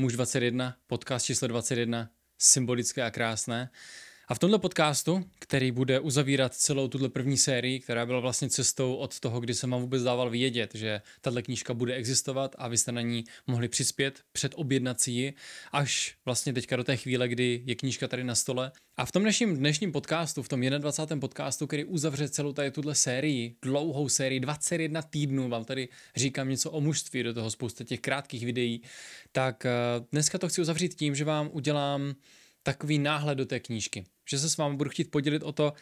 Muž 21, podcast číslo 21, symbolické a krásné. A v tomto podcastu, který bude uzavírat celou tuto první sérii, která byla vlastně cestou od toho, kdy jsem vám vůbec dával vědět, že tahle knížka bude existovat a vy jste na ní mohli přispět před objednací ji, až vlastně teďka do té chvíle, kdy je knížka tady na stole. A v tom dnešním, dnešním podcastu, v tom 21. podcastu, který uzavře celou tady tuhle sérii, dlouhou sérii, 21 týdnů, vám tady říkám něco o mužství, do toho spousta těch krátkých videí, tak eh, dneska to chci uzavřít tím, že vám udělám takový náhled do té knížky. Že se s vámi budu chtít podělit o to,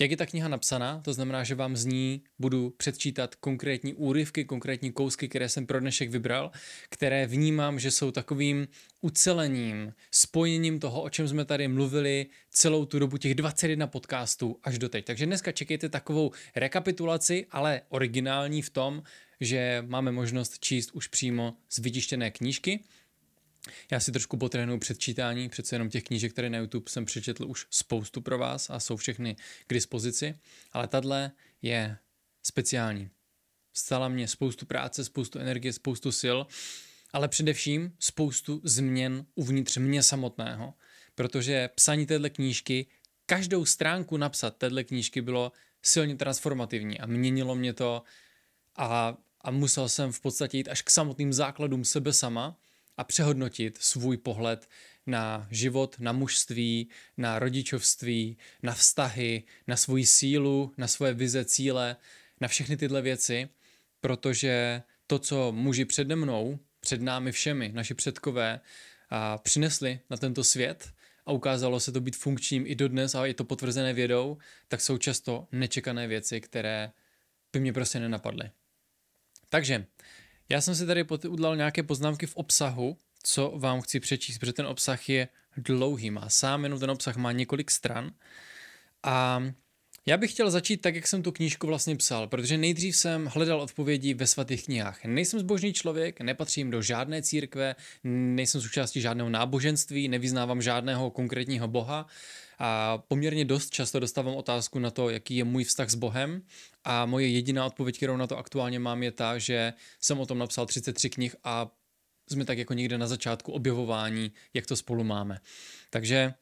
jak je ta kniha napsaná, to znamená, že vám z ní budu předčítat konkrétní úryvky, konkrétní kousky, které jsem pro dnešek vybral, které vnímám, že jsou takovým ucelením, spojením toho, o čem jsme tady mluvili celou tu dobu těch 21 podcastů až do teď. Takže dneska čekejte takovou rekapitulaci, ale originální v tom, že máme možnost číst už přímo z vytištěné knížky já si trošku potrhnu předčítání, přece jenom těch knížek, které na YouTube jsem přečetl už spoustu pro vás a jsou všechny k dispozici, ale tahle je speciální. Stala mě spoustu práce, spoustu energie, spoustu sil, ale především spoustu změn uvnitř mě samotného, protože psaní téhle knížky, každou stránku napsat téhle knížky bylo silně transformativní a měnilo mě to a, a musel jsem v podstatě jít až k samotným základům sebe sama, a přehodnotit svůj pohled na život, na mužství, na rodičovství, na vztahy, na svoji sílu, na svoje vize, cíle, na všechny tyhle věci, protože to, co muži přede mnou, před námi všemi, naši předkové, a přinesli na tento svět a ukázalo se to být funkčním i dodnes a je to potvrzené vědou, tak jsou často nečekané věci, které by mě prostě nenapadly. Takže já jsem si tady udělal nějaké poznámky v obsahu, co vám chci přečíst, protože ten obsah je dlouhý, má sám jenom ten obsah má několik stran a já bych chtěl začít tak, jak jsem tu knížku vlastně psal, protože nejdřív jsem hledal odpovědi ve svatých knihách. Nejsem zbožný člověk, nepatřím do žádné církve, nejsem součástí žádného náboženství, nevyznávám žádného konkrétního boha a poměrně dost často dostávám otázku na to, jaký je můj vztah s Bohem a moje jediná odpověď, kterou na to aktuálně mám, je ta, že jsem o tom napsal 33 knih a jsme tak jako někde na začátku objevování, jak to spolu máme. Takže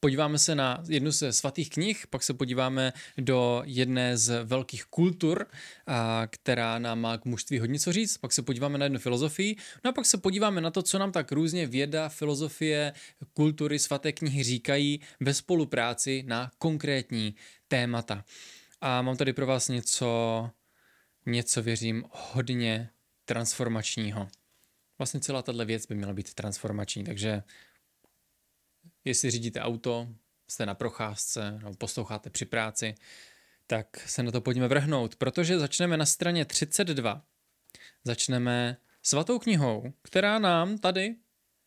Podíváme se na jednu ze svatých knih, pak se podíváme do jedné z velkých kultur, a, která nám má k mužství hodně co říct, pak se podíváme na jednu filozofii, no a pak se podíváme na to, co nám tak různě věda, filozofie, kultury, svaté knihy říkají ve spolupráci na konkrétní témata. A mám tady pro vás něco, něco věřím, hodně transformačního. Vlastně celá tato věc by měla být transformační, takže Jestli řídíte auto, jste na procházce nebo posloucháte při práci, tak se na to pojďme vrhnout, protože začneme na straně 32. Začneme svatou knihou, která nám tady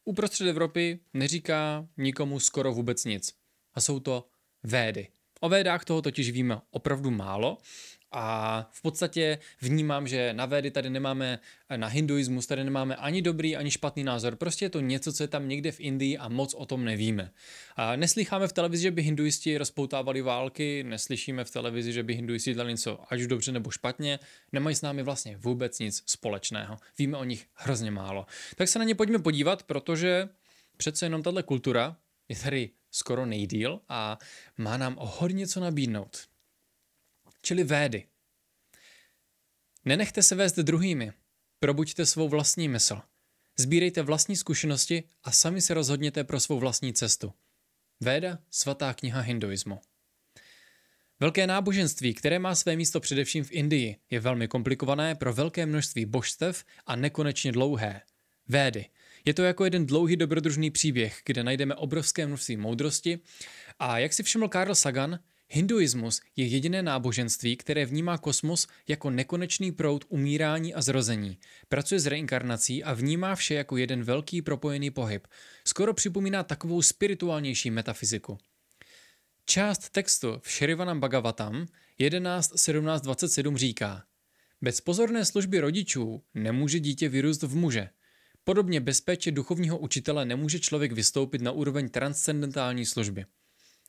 uprostřed Evropy neříká nikomu skoro vůbec nic. A jsou to Védy. O Védách toho totiž víme opravdu málo a v podstatě vnímám, že na védy tady nemáme, eh, na hinduismus tady nemáme ani dobrý, ani špatný názor. Prostě je to něco, co je tam někde v Indii a moc o tom nevíme. A neslycháme v televizi, že by hinduisti rozpoutávali války, neslyšíme v televizi, že by hinduisti dělali něco až už dobře nebo špatně. Nemají s námi vlastně vůbec nic společného. Víme o nich hrozně málo. Tak se na ně pojďme podívat, protože přece jenom tahle kultura je tady skoro nejdíl a má nám o hodně co nabídnout čili védy. Nenechte se vést druhými, probuďte svou vlastní mysl. Sbírejte vlastní zkušenosti a sami se rozhodněte pro svou vlastní cestu. Véda, svatá kniha hinduismu. Velké náboženství, které má své místo především v Indii, je velmi komplikované pro velké množství božstev a nekonečně dlouhé. Védy. Je to jako jeden dlouhý dobrodružný příběh, kde najdeme obrovské množství moudrosti a jak si všiml Karl Sagan, Hinduismus je jediné náboženství, které vnímá kosmos jako nekonečný proud umírání a zrození, pracuje s reinkarnací a vnímá vše jako jeden velký propojený pohyb. Skoro připomíná takovou spirituálnější metafyziku. Část textu v Shrivanam Bhagavatam 11.17.27 říká Bez pozorné služby rodičů nemůže dítě vyrůst v muže. Podobně bez péče duchovního učitele nemůže člověk vystoupit na úroveň transcendentální služby.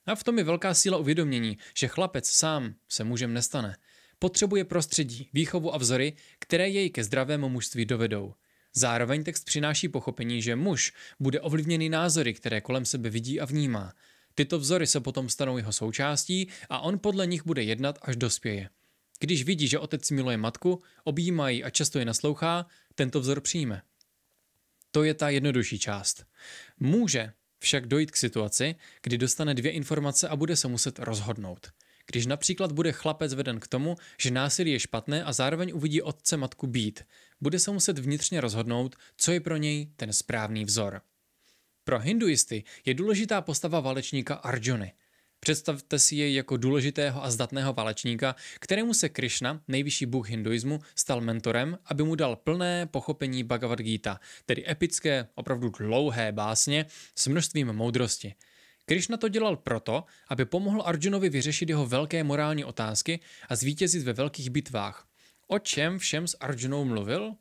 A v tom je velká síla uvědomění, že chlapec sám se mužem nestane. Potřebuje prostředí, výchovu a vzory, které jej ke zdravému mužství dovedou. Zároveň text přináší pochopení, že muž bude ovlivněný názory, které kolem sebe vidí a vnímá. Tyto vzory se potom stanou jeho součástí a on podle nich bude jednat, až dospěje. Když vidí, že otec miluje matku, objímá ji a často ji naslouchá, tento vzor přijme. To je ta jednodušší část. Může však dojít k situaci, kdy dostane dvě informace a bude se muset rozhodnout. Když například bude chlapec veden k tomu, že násilí je špatné a zároveň uvidí otce matku být, bude se muset vnitřně rozhodnout, co je pro něj ten správný vzor. Pro hinduisty je důležitá postava válečníka Arjony – Představte si jej jako důležitého a zdatného válečníka, kterému se Krishna, nejvyšší bůh hinduismu, stal mentorem, aby mu dal plné pochopení Bhagavad Gita, tedy epické, opravdu dlouhé básně s množstvím moudrosti. Krishna to dělal proto, aby pomohl Arjunovi vyřešit jeho velké morální otázky a zvítězit ve velkých bitvách. O čem všem s Arjunou mluvil?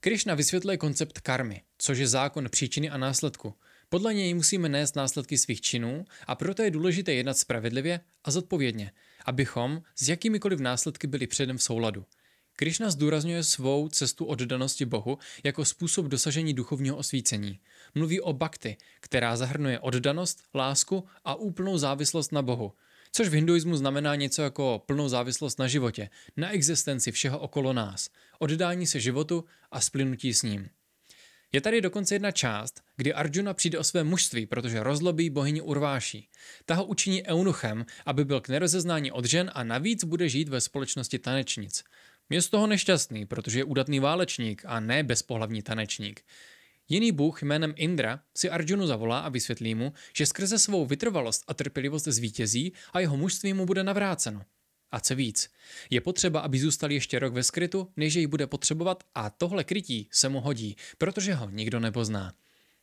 Krishna vysvětluje koncept karmy, což je zákon příčiny a následku – podle něj musíme nést následky svých činů a proto je důležité jednat spravedlivě a zodpovědně, abychom s jakýmikoliv následky byli předem v souladu. Krishna zdůrazňuje svou cestu oddanosti Bohu jako způsob dosažení duchovního osvícení. Mluví o bhakti, která zahrnuje oddanost, lásku a úplnou závislost na Bohu, což v hinduismu znamená něco jako plnou závislost na životě, na existenci všeho okolo nás, oddání se životu a splynutí s ním. Je tady dokonce jedna část, kdy Arjuna přijde o své mužství, protože rozlobí bohyni Urváší. Ta ho učiní eunuchem, aby byl k nerozeznání od žen a navíc bude žít ve společnosti tanečnic. Je z toho nešťastný, protože je údatný válečník a ne bezpohlavní tanečník. Jiný bůh jménem Indra si Arjunu zavolá a vysvětlí mu, že skrze svou vytrvalost a trpělivost zvítězí a jeho mužství mu bude navráceno a co víc. Je potřeba, aby zůstal ještě rok ve skrytu, než jej bude potřebovat a tohle krytí se mu hodí, protože ho nikdo nepozná.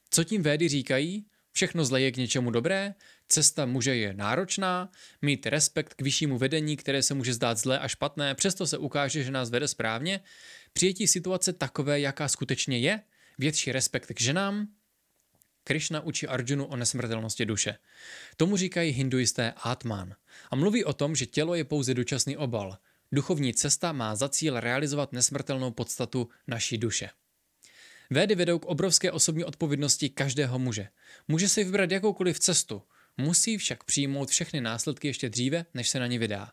Co tím védy říkají? Všechno zle je k něčemu dobré, cesta muže je náročná, mít respekt k vyššímu vedení, které se může zdát zlé a špatné, přesto se ukáže, že nás vede správně, přijetí situace takové, jaká skutečně je, větší respekt k ženám, Krishna učí Arjunu o nesmrtelnosti duše. Tomu říkají hinduisté Atman. A mluví o tom, že tělo je pouze dočasný obal. Duchovní cesta má za cíl realizovat nesmrtelnou podstatu naší duše. Védy vedou k obrovské osobní odpovědnosti každého muže. Může si vybrat jakoukoliv cestu, musí však přijmout všechny následky ještě dříve, než se na ně vydá.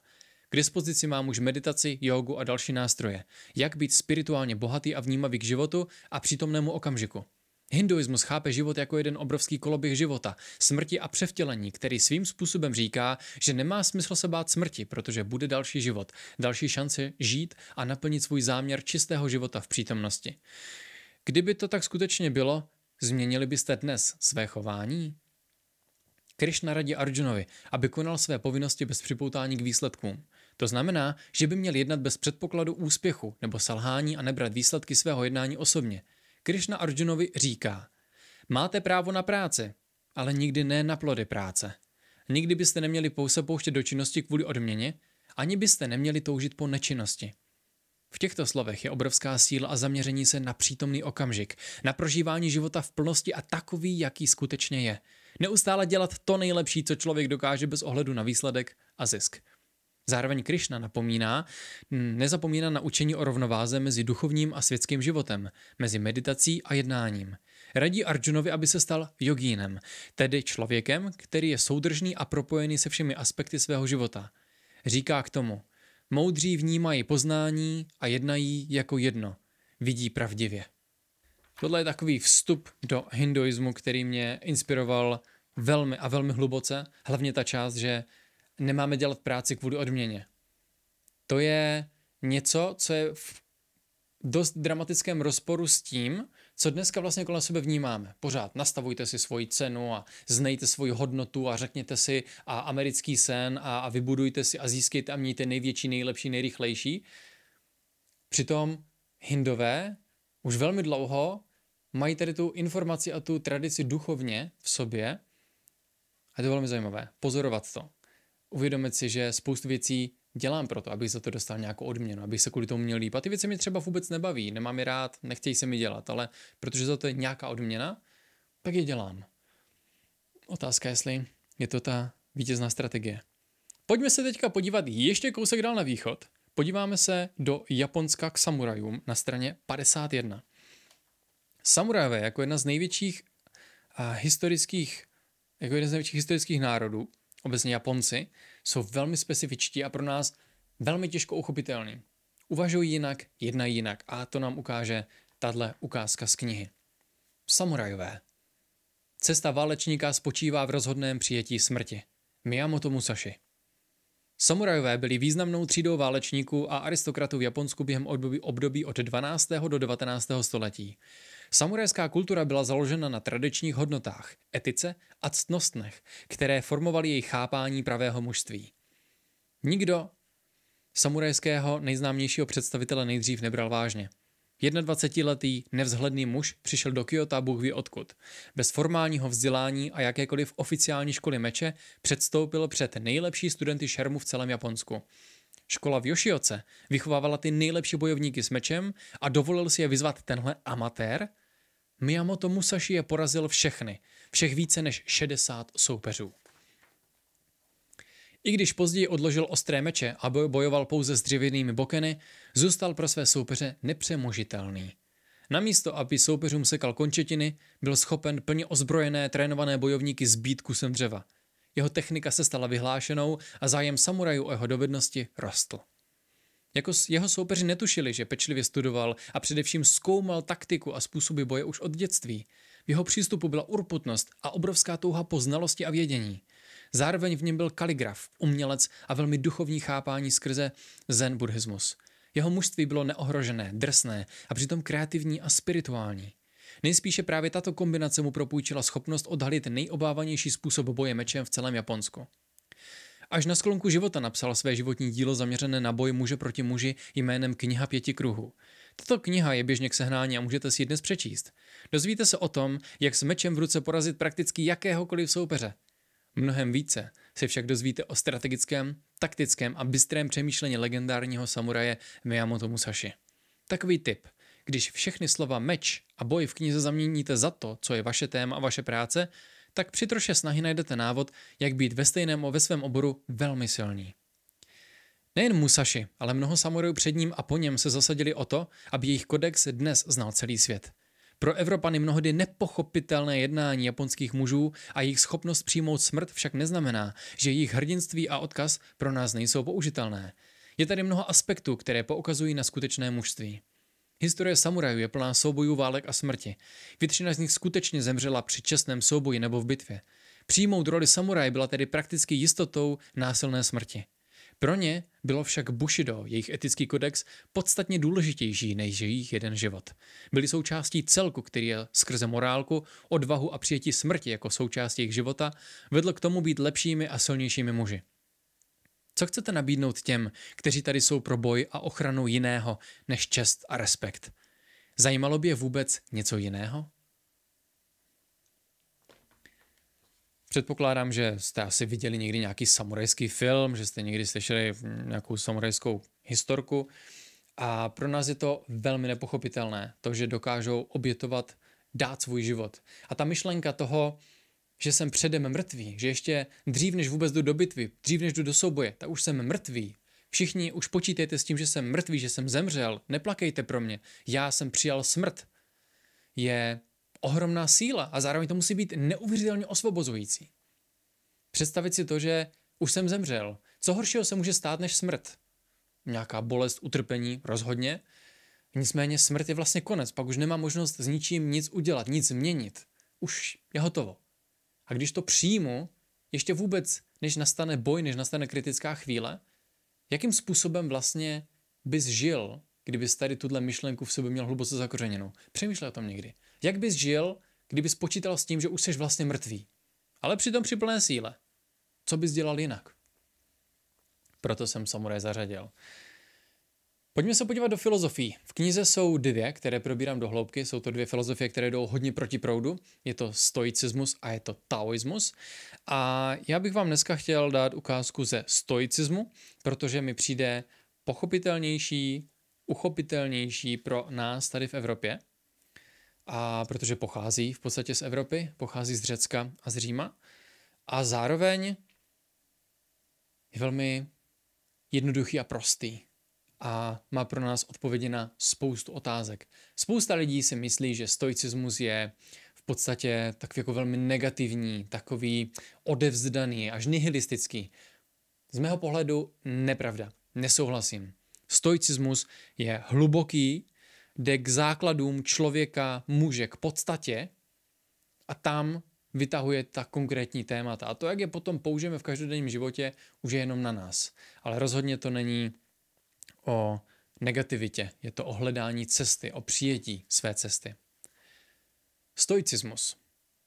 K dispozici má muž meditaci, jogu a další nástroje. Jak být spirituálně bohatý a vnímavý k životu a přítomnému okamžiku. Hinduismus chápe život jako jeden obrovský koloběh života, smrti a převtělení, který svým způsobem říká, že nemá smysl se bát smrti, protože bude další život, další šance žít a naplnit svůj záměr čistého života v přítomnosti. Kdyby to tak skutečně bylo, změnili byste dnes své chování? Krishna radí Arjunovi, aby konal své povinnosti bez připoutání k výsledkům. To znamená, že by měl jednat bez předpokladu úspěchu nebo selhání a nebrat výsledky svého jednání osobně, Krishna Arjunovi říká, máte právo na práci, ale nikdy ne na plody práce. Nikdy byste neměli pouze pouštět do činnosti kvůli odměně, ani byste neměli toužit po nečinnosti. V těchto slovech je obrovská síla a zaměření se na přítomný okamžik, na prožívání života v plnosti a takový, jaký skutečně je. Neustále dělat to nejlepší, co člověk dokáže bez ohledu na výsledek a zisk. Zároveň Krishna napomíná, mm, nezapomíná na učení o rovnováze mezi duchovním a světským životem, mezi meditací a jednáním. Radí Arjunovi, aby se stal jogínem, tedy člověkem, který je soudržný a propojený se všemi aspekty svého života. Říká k tomu, moudří vnímají poznání a jednají jako jedno, vidí pravdivě. Tohle je takový vstup do hinduismu, který mě inspiroval velmi a velmi hluboce, hlavně ta část, že nemáme dělat práci kvůli odměně. To je něco, co je v dost dramatickém rozporu s tím, co dneska vlastně kolem sebe vnímáme. Pořád nastavujte si svoji cenu a znejte svoji hodnotu a řekněte si a americký sen a, a vybudujte si a získejte a mějte největší, nejlepší, nejrychlejší. Přitom hindové už velmi dlouho mají tady tu informaci a tu tradici duchovně v sobě a to je velmi zajímavé pozorovat to uvědomit si, že spoustu věcí dělám proto, abych za to dostal nějakou odměnu, abych se kvůli tomu měl líp. A ty věci mi třeba vůbec nebaví, nemám je rád, nechtějí se mi dělat, ale protože za to je nějaká odměna, tak je dělám. Otázka, jestli je to ta vítězná strategie. Pojďme se teďka podívat ještě kousek dál na východ. Podíváme se do Japonska k samurajům na straně 51. Samurajové jako jedna z největších historických jako jeden z největších historických národů obecně Japonci, jsou velmi specifičtí a pro nás velmi těžko uchopitelní. Uvažují jinak, jednají jinak a to nám ukáže tahle ukázka z knihy. Samurajové. Cesta válečníka spočívá v rozhodném přijetí smrti. Miyamoto Musashi. Samurajové byli významnou třídou válečníků a aristokratů v Japonsku během období od 12. do 19. století. Samurajská kultura byla založena na tradičních hodnotách, etice a ctnostnech, které formovaly její chápání pravého mužství. Nikdo samurajského nejznámějšího představitele nejdřív nebral vážně. 21-letý nevzhledný muž přišel do Kyoto Bůh ví odkud. Bez formálního vzdělání a jakékoliv oficiální školy meče předstoupil před nejlepší studenty šermu v celém Japonsku. Škola v Yoshioce vychovávala ty nejlepší bojovníky s mečem a dovolil si je vyzvat tenhle amatér, Miyamoto Musashi je porazil všechny, všech více než 60 soupeřů. I když později odložil ostré meče a bojoval pouze s dřevěnými bokeny, zůstal pro své soupeře nepřemožitelný. Namísto, aby soupeřům sekal končetiny, byl schopen plně ozbrojené trénované bojovníky zbít kusem dřeva. Jeho technika se stala vyhlášenou a zájem samurajů o jeho dovednosti rostl. Jako jeho soupeři netušili, že pečlivě studoval a především zkoumal taktiku a způsoby boje už od dětství. V jeho přístupu byla urputnost a obrovská touha po znalosti a vědění. Zároveň v něm byl kaligraf, umělec a velmi duchovní chápání skrze zen buddhismus. Jeho mužství bylo neohrožené, drsné a přitom kreativní a spirituální. Nejspíše právě tato kombinace mu propůjčila schopnost odhalit nejobávanější způsob boje mečem v celém Japonsku. Až na sklonku života napsal své životní dílo zaměřené na boj muže proti muži jménem Kniha pěti kruhů. Tato kniha je běžně k sehnání a můžete si ji dnes přečíst. Dozvíte se o tom, jak s mečem v ruce porazit prakticky jakéhokoliv soupeře. Mnohem více se však dozvíte o strategickém, taktickém a bystrém přemýšlení legendárního samuraje Miyamoto Musashi. Takový tip. Když všechny slova meč a boj v knize zaměníte za to, co je vaše téma a vaše práce, tak při troše snahy najdete návod, jak být ve stejném ve svém oboru velmi silný. Nejen Musashi, ale mnoho samurajů před ním a po něm se zasadili o to, aby jejich kodex dnes znal celý svět. Pro Evropany mnohdy nepochopitelné jednání japonských mužů a jejich schopnost přijmout smrt však neznamená, že jejich hrdinství a odkaz pro nás nejsou použitelné. Je tady mnoho aspektů, které poukazují na skutečné mužství. Historie samurajů je plná soubojů, válek a smrti. Většina z nich skutečně zemřela při čestném souboji nebo v bitvě. Přijmout roli samuraje byla tedy prakticky jistotou násilné smrti. Pro ně bylo však Bushido, jejich etický kodex, podstatně důležitější než jejich jeden život. Byli součástí celku, který je skrze morálku, odvahu a přijetí smrti jako součást jejich života vedl k tomu být lepšími a silnějšími muži. Co chcete nabídnout těm, kteří tady jsou pro boj a ochranu jiného než čest a respekt? Zajímalo by je vůbec něco jiného? Předpokládám, že jste asi viděli někdy nějaký samurajský film, že jste někdy slyšeli nějakou samurajskou historku. A pro nás je to velmi nepochopitelné, to, že dokážou obětovat, dát svůj život. A ta myšlenka toho, že jsem předem mrtvý, že ještě dřív, než vůbec jdu do bitvy, dřív, než jdu do souboje, tak už jsem mrtvý. Všichni už počítejte s tím, že jsem mrtvý, že jsem zemřel, neplakejte pro mě, já jsem přijal smrt. Je ohromná síla a zároveň to musí být neuvěřitelně osvobozující. Představit si to, že už jsem zemřel. Co horšího se může stát než smrt? Nějaká bolest, utrpení, rozhodně. Nicméně smrt je vlastně konec, pak už nemá možnost s ničím nic udělat, nic změnit. Už je hotovo. A když to přijmu, ještě vůbec, než nastane boj, než nastane kritická chvíle, jakým způsobem vlastně bys žil, kdybys tady tuhle myšlenku v sobě měl hluboce zakořeněnou? Přemýšlej o tom někdy. Jak bys žil, kdybys počítal s tím, že už jsi vlastně mrtvý, ale přitom při plné síle? Co bys dělal jinak? Proto jsem samuraj zařadil. Pojďme se podívat do filozofií. V knize jsou dvě, které probírám do hloubky. Jsou to dvě filozofie, které jdou hodně proti proudu. Je to stoicismus a je to taoismus. A já bych vám dneska chtěl dát ukázku ze stoicismu, protože mi přijde pochopitelnější, uchopitelnější pro nás tady v Evropě. A protože pochází v podstatě z Evropy, pochází z Řecka a z Říma. A zároveň je velmi jednoduchý a prostý a má pro nás odpovědi na spoustu otázek. Spousta lidí si myslí, že stoicismus je v podstatě takový jako velmi negativní, takový odevzdaný, až nihilistický. Z mého pohledu nepravda. Nesouhlasím. Stoicismus je hluboký, jde k základům člověka, muže, k podstatě a tam vytahuje ta konkrétní témata. A to, jak je potom použijeme v každodenním životě, už je jenom na nás. Ale rozhodně to není o negativitě, je to o hledání cesty, o přijetí své cesty. Stoicismus.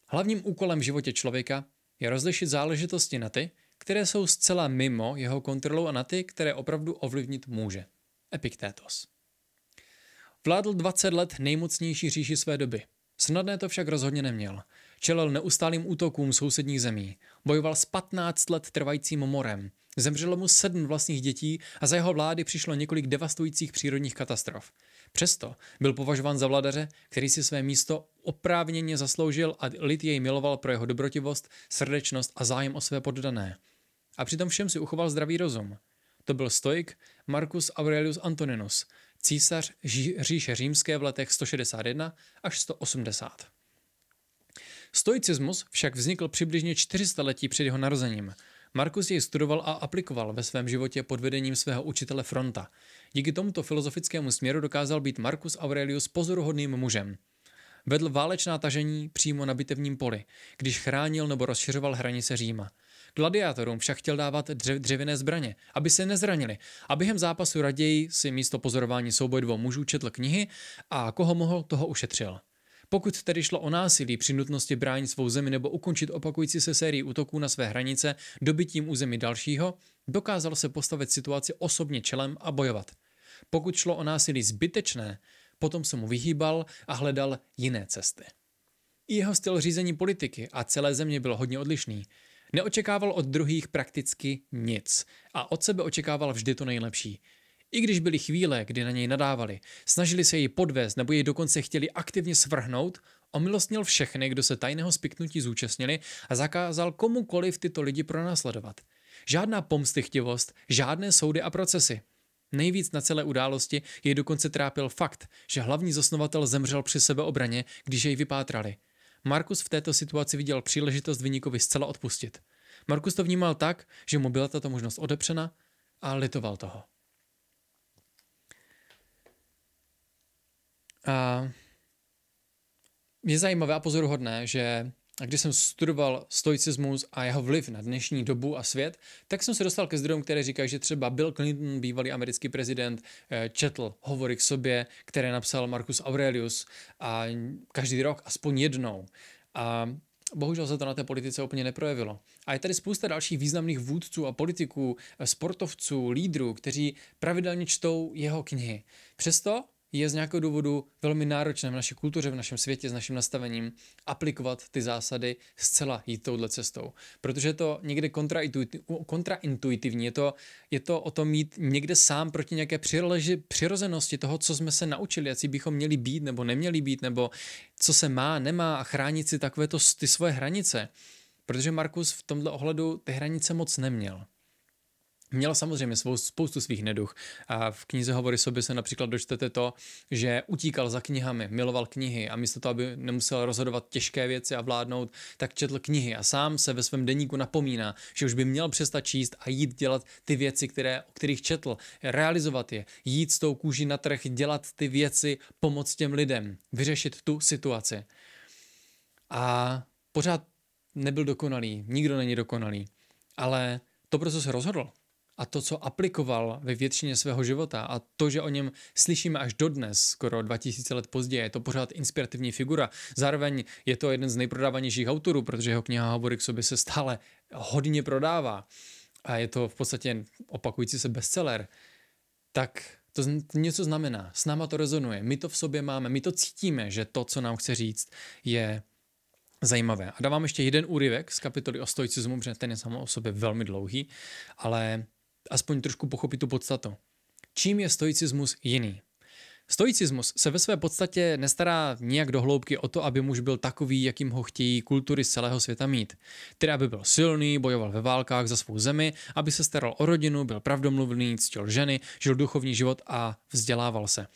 Hlavním úkolem v životě člověka je rozlišit záležitosti na ty, které jsou zcela mimo jeho kontrolu a na ty, které opravdu ovlivnit může. Epiktétos. Vládl 20 let nejmocnější říši své doby. Snadné to však rozhodně neměl. Čelil neustálým útokům sousedních zemí. Bojoval s 15 let trvajícím morem. Zemřelo mu sedm vlastních dětí a za jeho vlády přišlo několik devastujících přírodních katastrof. Přesto byl považován za vladaře, který si své místo oprávněně zasloužil a lid jej miloval pro jeho dobrotivost, srdečnost a zájem o své poddané. A přitom všem si uchoval zdravý rozum. To byl stoik Marcus Aurelius Antoninus, císař Ží- říše římské v letech 161 až 180. Stoicismus však vznikl přibližně 400 letí před jeho narozením – Markus jej studoval a aplikoval ve svém životě pod vedením svého učitele Fronta. Díky tomuto filozofickému směru dokázal být Markus Aurelius pozoruhodným mužem. Vedl válečná tažení přímo na bitevním poli, když chránil nebo rozšiřoval hranice Říma. Gladiátorům však chtěl dávat dřev, dřevěné zbraně, aby se nezranili a během zápasu raději si místo pozorování souboj dvou mužů četl knihy a koho mohl, toho ušetřil. Pokud tedy šlo o násilí při nutnosti bránit svou zemi nebo ukončit opakující se sérii útoků na své hranice dobytím území dalšího, dokázal se postavit situaci osobně čelem a bojovat. Pokud šlo o násilí zbytečné, potom se mu vyhýbal a hledal jiné cesty. I jeho styl řízení politiky a celé země byl hodně odlišný. Neočekával od druhých prakticky nic a od sebe očekával vždy to nejlepší – i když byly chvíle, kdy na něj nadávali, snažili se jej podvést nebo jej dokonce chtěli aktivně svrhnout, omilostnil všechny, kdo se tajného spiknutí zúčastnili a zakázal komukoliv tyto lidi pronásledovat. Žádná pomstychtivost, žádné soudy a procesy. Nejvíc na celé události jej dokonce trápil fakt, že hlavní zasnovatel zemřel při sebeobraně, když jej vypátrali. Markus v této situaci viděl příležitost vyníkovi zcela odpustit. Markus to vnímal tak, že mu byla tato možnost odepřena a litoval toho. A eh, je zajímavé a pozoruhodné, že a když jsem studoval stoicismus a jeho vliv na dnešní dobu a svět, tak jsem se dostal ke zdrojům, které říkají, že třeba Bill Clinton, bývalý americký prezident, eh, četl hovory k sobě, které napsal Marcus Aurelius a každý rok aspoň jednou. A bohužel se to na té politice úplně neprojevilo. A je tady spousta dalších významných vůdců a politiků, eh, sportovců, lídrů, kteří pravidelně čtou jeho knihy. Přesto je z nějakého důvodu velmi náročné v naší kultuře, v našem světě, s naším nastavením aplikovat ty zásady zcela jít touhle cestou. Protože je to někde kontraintuitivní, je to, je to o tom mít někde sám proti nějaké přirozenosti toho, co jsme se naučili, jaký bychom měli být nebo neměli být, nebo co se má, nemá a chránit si takovéto ty svoje hranice. Protože Markus v tomto ohledu ty hranice moc neměl. Měl samozřejmě svou spoustu svých neduch. A v knize Hovory sobě se například dočtete to, že utíkal za knihami, miloval knihy a místo toho, aby nemusel rozhodovat těžké věci a vládnout, tak četl knihy a sám se ve svém deníku napomíná, že už by měl přestat číst a jít dělat ty věci, které, o kterých četl, realizovat je, jít s tou kůží na trh, dělat ty věci, pomoct těm lidem, vyřešit tu situaci. A pořád nebyl dokonalý, nikdo není dokonalý, ale to, proto se rozhodl, a to, co aplikoval ve většině svého života a to, že o něm slyšíme až dodnes, skoro 2000 let později, je to pořád inspirativní figura. Zároveň je to jeden z nejprodávanějších autorů, protože jeho kniha Havory k sobě se stále hodně prodává a je to v podstatě opakující se bestseller, tak to něco znamená. S náma to rezonuje. My to v sobě máme, my to cítíme, že to, co nám chce říct, je zajímavé. A dávám ještě jeden úryvek z kapitoly o stoicismu, protože ten je samo o sobě velmi dlouhý, ale aspoň trošku pochopit tu podstatu. Čím je stoicismus jiný? Stoicismus se ve své podstatě nestará nijak do hloubky o to, aby muž byl takový, jakým ho chtějí kultury z celého světa mít. Tedy aby byl silný, bojoval ve válkách za svou zemi, aby se staral o rodinu, byl pravdomluvný, ctil ženy, žil duchovní život a vzdělával se.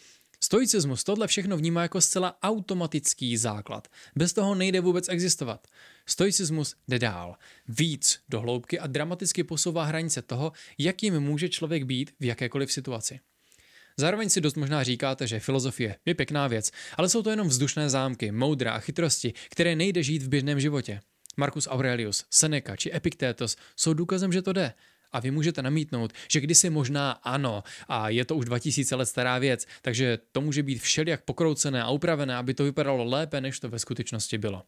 Stoicismus tohle všechno vnímá jako zcela automatický základ. Bez toho nejde vůbec existovat. Stoicismus jde dál, víc do hloubky a dramaticky posouvá hranice toho, jakým může člověk být v jakékoliv situaci. Zároveň si dost možná říkáte, že filozofie je pěkná věc, ale jsou to jenom vzdušné zámky, moudra a chytrosti, které nejde žít v běžném životě. Marcus Aurelius, Seneca či Epictetus jsou důkazem, že to jde – a vy můžete namítnout, že kdysi možná ano, a je to už 2000 let stará věc, takže to může být všelijak pokroucené a upravené, aby to vypadalo lépe, než to ve skutečnosti bylo.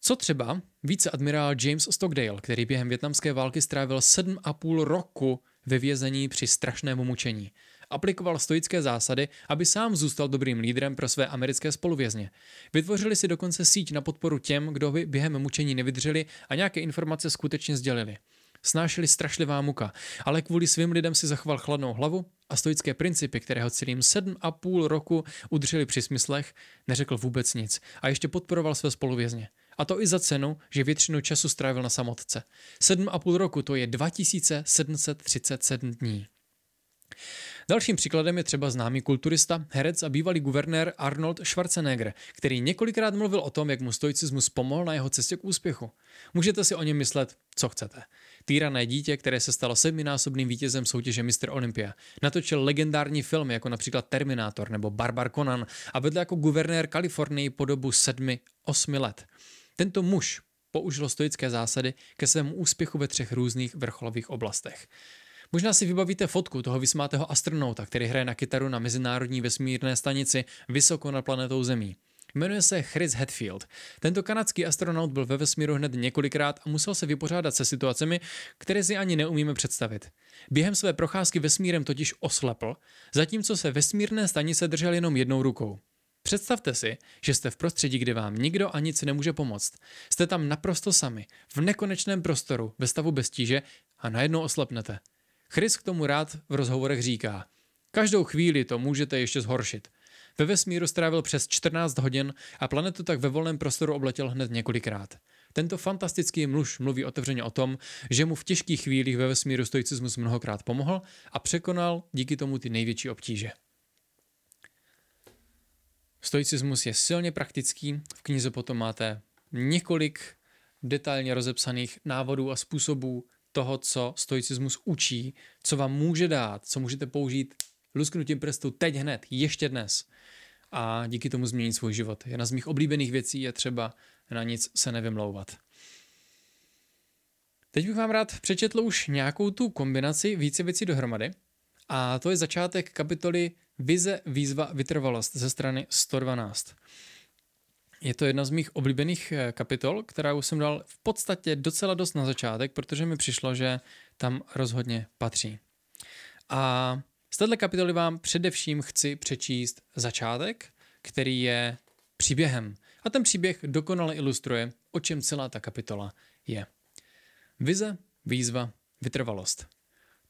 Co třeba viceadmirál James Stockdale, který během větnamské války strávil 7,5 roku ve vězení při strašném mučení. Aplikoval stoické zásady, aby sám zůstal dobrým lídrem pro své americké spoluvězně. Vytvořili si dokonce síť na podporu těm, kdo by během mučení nevydrželi a nějaké informace skutečně sdělili snášeli strašlivá muka, ale kvůli svým lidem si zachoval chladnou hlavu a stoické principy, které ho celým sedm a půl roku udrželi při smyslech, neřekl vůbec nic a ještě podporoval své spoluvězně. A to i za cenu, že většinu času strávil na samotce. Sedm a půl roku to je 2737 dní. Dalším příkladem je třeba známý kulturista, herec a bývalý guvernér Arnold Schwarzenegger, který několikrát mluvil o tom, jak mu stoicismus pomohl na jeho cestě k úspěchu. Můžete si o něm myslet, co chcete. Týrané dítě, které se stalo sedminásobným vítězem soutěže Mr. Olympia, natočil legendární filmy jako například Terminátor nebo Barbar Conan a vedl jako guvernér Kalifornii po dobu sedmi, osmi let. Tento muž použil stoické zásady ke svému úspěchu ve třech různých vrcholových oblastech. Možná si vybavíte fotku toho vysmátého astronauta, který hraje na kytaru na Mezinárodní vesmírné stanici vysoko nad planetou Zemí. Jmenuje se Chris Hadfield. Tento kanadský astronaut byl ve vesmíru hned několikrát a musel se vypořádat se situacemi, které si ani neumíme představit. Během své procházky vesmírem totiž oslepl, zatímco se vesmírné stanice držel jenom jednou rukou. Představte si, že jste v prostředí, kde vám nikdo a nic nemůže pomoct. Jste tam naprosto sami, v nekonečném prostoru, ve stavu bez tíže a najednou oslepnete. Chris k tomu rád v rozhovorech říká, každou chvíli to můžete ještě zhoršit. Ve vesmíru strávil přes 14 hodin a planetu tak ve volném prostoru obletěl hned několikrát. Tento fantastický muž mluví otevřeně o tom, že mu v těžkých chvílích ve vesmíru stoicismus mnohokrát pomohl a překonal díky tomu ty největší obtíže. Stoicismus je silně praktický, v knize potom máte několik detailně rozepsaných návodů a způsobů, toho, co stoicismus učí, co vám může dát, co můžete použít lusknutím prstu teď hned, ještě dnes a díky tomu změnit svůj život. Jedna z mých oblíbených věcí je třeba na nic se nevymlouvat. Teď bych vám rád přečetl už nějakou tu kombinaci více věcí dohromady a to je začátek kapitoly Vize, výzva, vytrvalost ze strany 112. Je to jedna z mých oblíbených eh, kapitol, kterou jsem dal v podstatě docela dost na začátek, protože mi přišlo, že tam rozhodně patří. A z této kapitoly vám především chci přečíst začátek, který je příběhem. A ten příběh dokonale ilustruje, o čem celá ta kapitola je. Vize, výzva, vytrvalost.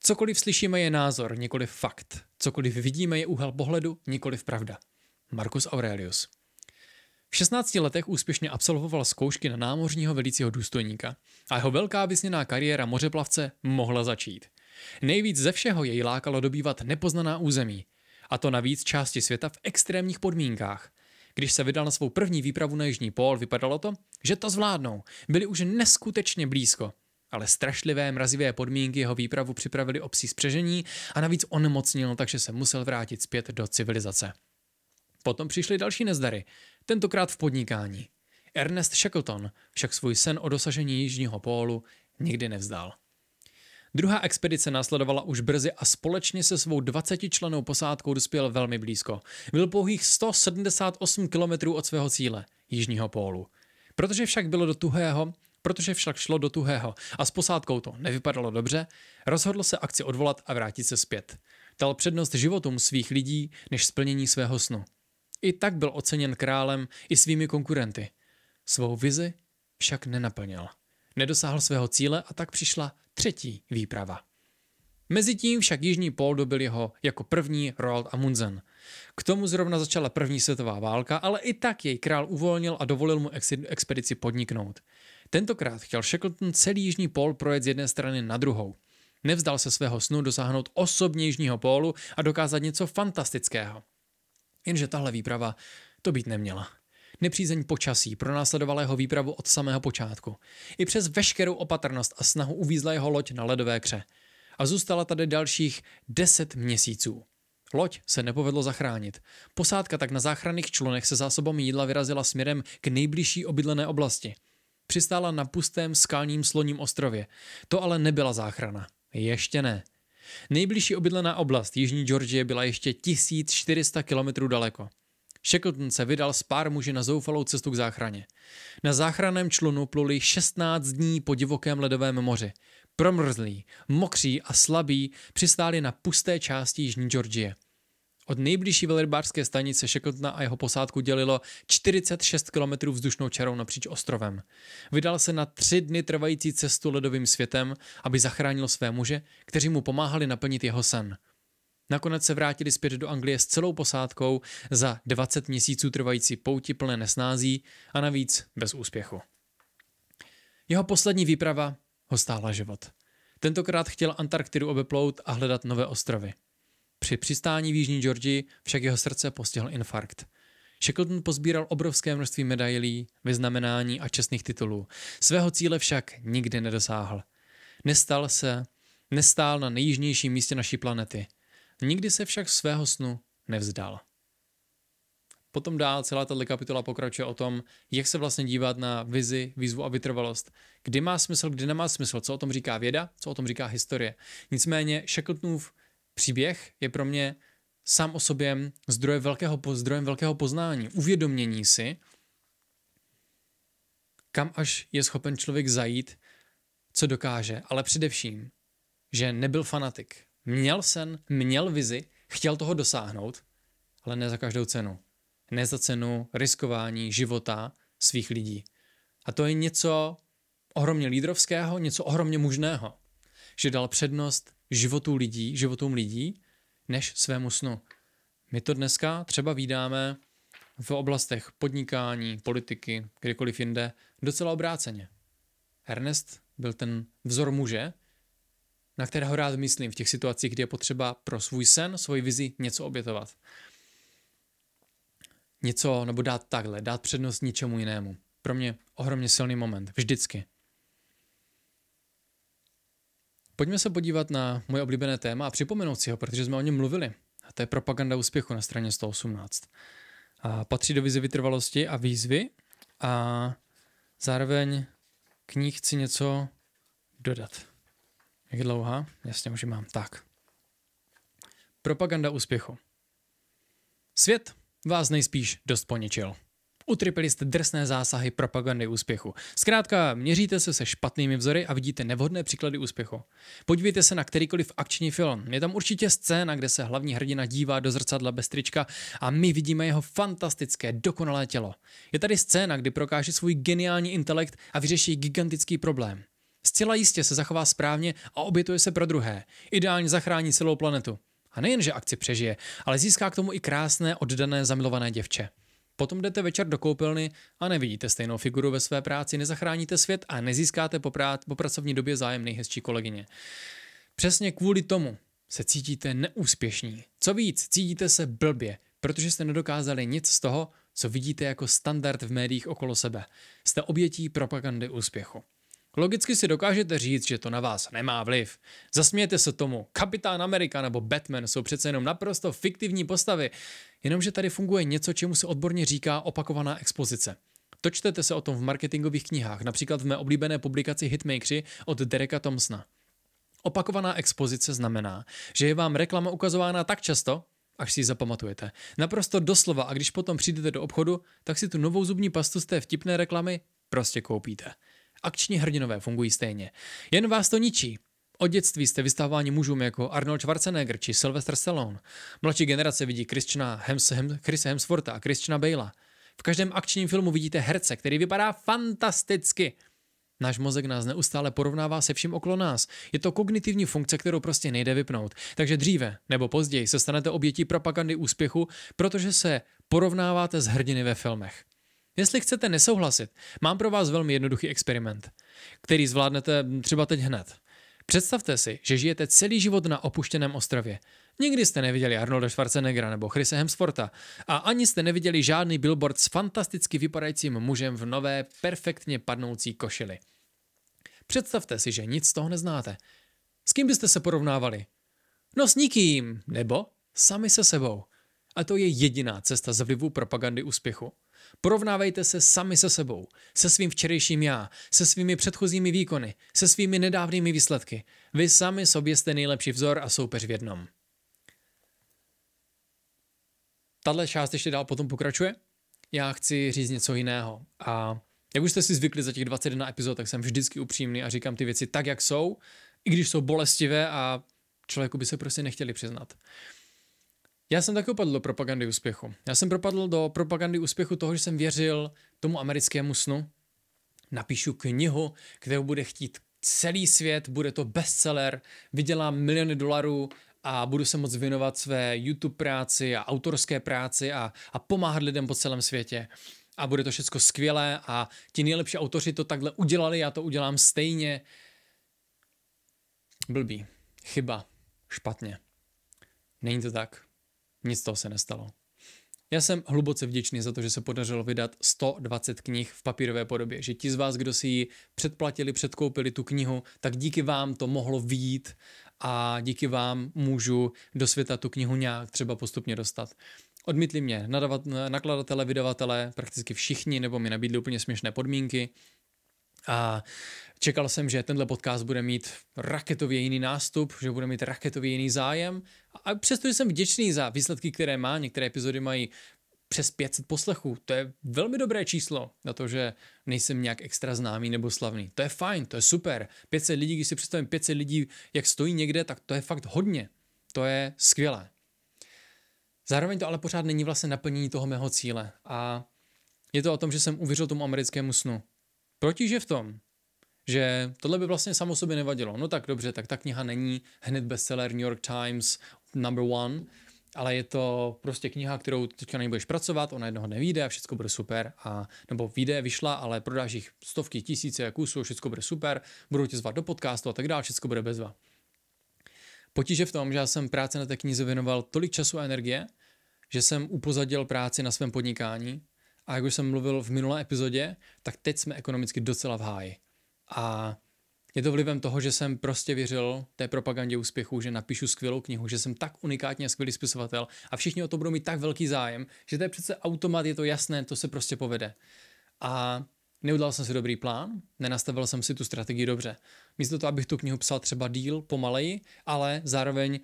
Cokoliv slyšíme je názor, nikoli fakt. Cokoliv vidíme je úhel pohledu, nikoli pravda. Marcus Aurelius. V 16 letech úspěšně absolvoval zkoušky na námořního velícího důstojníka a jeho velká vysněná kariéra mořeplavce mohla začít. Nejvíc ze všeho jej lákalo dobývat nepoznaná území, a to navíc části světa v extrémních podmínkách. Když se vydal na svou první výpravu na Jižní pól, vypadalo to, že to zvládnou, byli už neskutečně blízko. Ale strašlivé mrazivé podmínky jeho výpravu připravili o psí spřežení a navíc onemocnil, takže se musel vrátit zpět do civilizace. Potom přišly další nezdary, tentokrát v podnikání. Ernest Shackleton však svůj sen o dosažení Jižního pólu nikdy nevzdal. Druhá expedice následovala už brzy a společně se svou 20-členou posádkou dospěl velmi blízko. Byl pouhých 178 km od svého cíle, Jižního pólu. Protože však bylo do tuhého, protože však šlo do tuhého a s posádkou to nevypadalo dobře, rozhodl se akci odvolat a vrátit se zpět. Dal přednost životům svých lidí než splnění svého snu. I tak byl oceněn králem i svými konkurenty. Svou vizi však nenaplnil. Nedosáhl svého cíle a tak přišla třetí výprava. Mezitím však Jižní pól dobil jeho jako první Roald Amundsen. K tomu zrovna začala první světová válka, ale i tak jej král uvolnil a dovolil mu expedici podniknout. Tentokrát chtěl Shackleton celý Jižní pól projet z jedné strany na druhou. Nevzdal se svého snu dosáhnout osobně Jižního pólu a dokázat něco fantastického. Jenže tahle výprava to být neměla. Nepřízeň počasí pronásledovala jeho výpravu od samého počátku. I přes veškerou opatrnost a snahu uvízla jeho loď na ledové kře. A zůstala tady dalších 10 měsíců. Loď se nepovedlo zachránit. Posádka tak na záchranných člunech se zásobami jídla vyrazila směrem k nejbližší obydlené oblasti. Přistála na pustém skalním sloním ostrově. To ale nebyla záchrana. Ještě ne. Nejbližší obydlená oblast Jižní Georgie byla ještě 1400 km daleko. Shackleton se vydal s pár muži na zoufalou cestu k záchraně. Na záchranném člunu pluli 16 dní po divokém ledovém moři. Promrzlí, mokří a slabí přistáli na pusté části Jižní Georgie – od nejbližší velrybářské stanice Shackletona a jeho posádku dělilo 46 km vzdušnou čarou napříč ostrovem. Vydal se na tři dny trvající cestu ledovým světem, aby zachránil své muže, kteří mu pomáhali naplnit jeho sen. Nakonec se vrátili zpět do Anglie s celou posádkou za 20 měsíců trvající pouti plné nesnází a navíc bez úspěchu. Jeho poslední výprava ho stála život. Tentokrát chtěl Antarktidu obeplout a hledat nové ostrovy. Při přistání v Jižní Georgii však jeho srdce postihl infarkt. Shackleton pozbíral obrovské množství medailí, vyznamenání a čestných titulů. Svého cíle však nikdy nedosáhl. Nestal se, nestál na nejjižnějším místě naší planety. Nikdy se však svého snu nevzdal. Potom dál celá tato kapitola pokračuje o tom, jak se vlastně dívat na vizi, výzvu a vytrvalost. Kdy má smysl, kdy nemá smysl, co o tom říká věda, co o tom říká historie. Nicméně Shackletonův Příběh je pro mě sám o sobě zdrojem velkého, zdrojem velkého poznání, uvědomění si, kam až je schopen člověk zajít, co dokáže, ale především, že nebyl fanatik. Měl sen, měl vizi, chtěl toho dosáhnout, ale ne za každou cenu. Ne za cenu riskování života svých lidí. A to je něco ohromně lídrovského, něco ohromně mužného. Že dal přednost životu lidí, životům lidí, než svému snu. My to dneska třeba vídáme v oblastech podnikání, politiky, kdekoliv jinde, docela obráceně. Ernest byl ten vzor muže, na kterého rád myslím v těch situacích, kdy je potřeba pro svůj sen, svoji vizi něco obětovat. Něco, nebo dát takhle, dát přednost ničemu jinému. Pro mě ohromně silný moment, vždycky. Pojďme se podívat na moje oblíbené téma a připomenout si ho, protože jsme o něm mluvili. A to je propaganda úspěchu na straně 118. A patří do vize vytrvalosti a výzvy a zároveň k ní chci něco dodat. Jak dlouhá? Jasně, už ji mám. Tak. Propaganda úspěchu. Svět vás nejspíš dost poničil utrpěli jste drsné zásahy propagandy úspěchu. Zkrátka, měříte se se špatnými vzory a vidíte nevhodné příklady úspěchu. Podívejte se na kterýkoliv akční film. Je tam určitě scéna, kde se hlavní hrdina dívá do zrcadla bez trička a my vidíme jeho fantastické, dokonalé tělo. Je tady scéna, kdy prokáže svůj geniální intelekt a vyřeší gigantický problém. Zcela jistě se zachová správně a obětuje se pro druhé. Ideálně zachrání celou planetu. A nejenže akci přežije, ale získá k tomu i krásné, oddané, zamilované děvče. Potom jdete večer do koupelny a nevidíte stejnou figuru ve své práci, nezachráníte svět a nezískáte po, prát, po pracovní době zájem nejhezčí kolegyně. Přesně kvůli tomu se cítíte neúspěšní. Co víc, cítíte se blbě, protože jste nedokázali nic z toho, co vidíte jako standard v médiích okolo sebe. Jste obětí propagandy úspěchu. Logicky si dokážete říct, že to na vás nemá vliv. Zasmějte se tomu, Kapitán Amerika nebo Batman jsou přece jenom naprosto fiktivní postavy, jenomže tady funguje něco, čemu se odborně říká opakovaná expozice. Točtete se o tom v marketingových knihách, například v mé oblíbené publikaci Hitmakeri od Dereka Thompsona. Opakovaná expozice znamená, že je vám reklama ukazována tak často, až si ji zapamatujete. Naprosto doslova a když potom přijdete do obchodu, tak si tu novou zubní pastu z té vtipné reklamy prostě koupíte. Akční hrdinové fungují stejně. Jen vás to ničí. Od dětství jste vystavováni mužům jako Arnold Schwarzenegger či Sylvester Stallone. Mladší generace vidí Christiana Hems, Hem, Chris Hemswortha a Christiana Balea. V každém akčním filmu vidíte herce, který vypadá fantasticky. Náš mozek nás neustále porovnává se vším okolo nás. Je to kognitivní funkce, kterou prostě nejde vypnout. Takže dříve nebo později se stanete obětí propagandy úspěchu, protože se porovnáváte s hrdiny ve filmech. Jestli chcete nesouhlasit, mám pro vás velmi jednoduchý experiment, který zvládnete třeba teď hned. Představte si, že žijete celý život na opuštěném ostrově. Nikdy jste neviděli Arnolda Schwarzeneggera nebo Chrise Hemsforta a ani jste neviděli žádný billboard s fantasticky vypadajícím mužem v nové, perfektně padnoucí košili. Představte si, že nic z toho neznáte. S kým byste se porovnávali? No s nikým, nebo sami se sebou. A to je jediná cesta z vlivu propagandy úspěchu. Porovnávejte se sami se sebou, se svým včerejším já, se svými předchozími výkony, se svými nedávnými výsledky. Vy sami sobě jste nejlepší vzor a soupeř v jednom. Tahle část ještě dál potom pokračuje. Já chci říct něco jiného. A jak už jste si zvykli za těch 21 epizod, tak jsem vždycky upřímný a říkám ty věci tak, jak jsou, i když jsou bolestivé a člověku by se prostě nechtěli přiznat. Já jsem taky upadl do propagandy úspěchu. Já jsem propadl do propagandy úspěchu toho, že jsem věřil tomu americkému snu. Napíšu knihu, kterou bude chtít celý svět, bude to bestseller, vydělám miliony dolarů a budu se moc věnovat své YouTube práci a autorské práci a, a pomáhat lidem po celém světě. A bude to všechno skvělé a ti nejlepší autoři to takhle udělali, já to udělám stejně. Blbý. Chyba. Špatně. Není to tak. Nic toho se nestalo. Já jsem hluboce vděčný za to, že se podařilo vydat 120 knih v papírové podobě, že ti z vás, kdo si ji předplatili, předkoupili tu knihu, tak díky vám to mohlo výjít a díky vám můžu do světa tu knihu nějak třeba postupně dostat. Odmítli mě nadavat, nakladatele, vydavatele, prakticky všichni, nebo mi nabídli úplně směšné podmínky. A čekal jsem, že tenhle podcast bude mít raketově jiný nástup, že bude mít raketově jiný zájem. A přesto jsem vděčný za výsledky, které má, některé epizody mají přes 500 poslechů. To je velmi dobré číslo na to, že nejsem nějak extra známý nebo slavný. To je fajn, to je super. 500 lidí, když si představím 500 lidí, jak stojí někde, tak to je fakt hodně. To je skvělé. Zároveň to ale pořád není vlastně naplnění toho mého cíle. A je to o tom, že jsem uvěřil tomu americkému snu. Protiž je v tom, že tohle by vlastně samo sobě nevadilo. No tak dobře, tak ta kniha není hned bestseller New York Times number one, ale je to prostě kniha, kterou teďka na ní budeš pracovat, ona jednoho nevíde a všechno bude super. A, nebo vyjde, vyšla, ale prodáš jich stovky, tisíce kusů, všechno bude super, budou tě zvat do podcastu a tak dále, všechno bude bezva. Potíže v tom, že já jsem práce na té knize věnoval tolik času a energie, že jsem upozadil práci na svém podnikání a jak už jsem mluvil v minulé epizodě, tak teď jsme ekonomicky docela v háji. A je to vlivem toho, že jsem prostě věřil té propagandě úspěchu, že napíšu skvělou knihu, že jsem tak unikátně a skvělý spisovatel a všichni o to budou mít tak velký zájem, že to je přece automat, je to jasné, to se prostě povede. A neudělal jsem si dobrý plán, nenastavil jsem si tu strategii dobře. Místo toho, abych tu knihu psal třeba díl, pomaleji, ale zároveň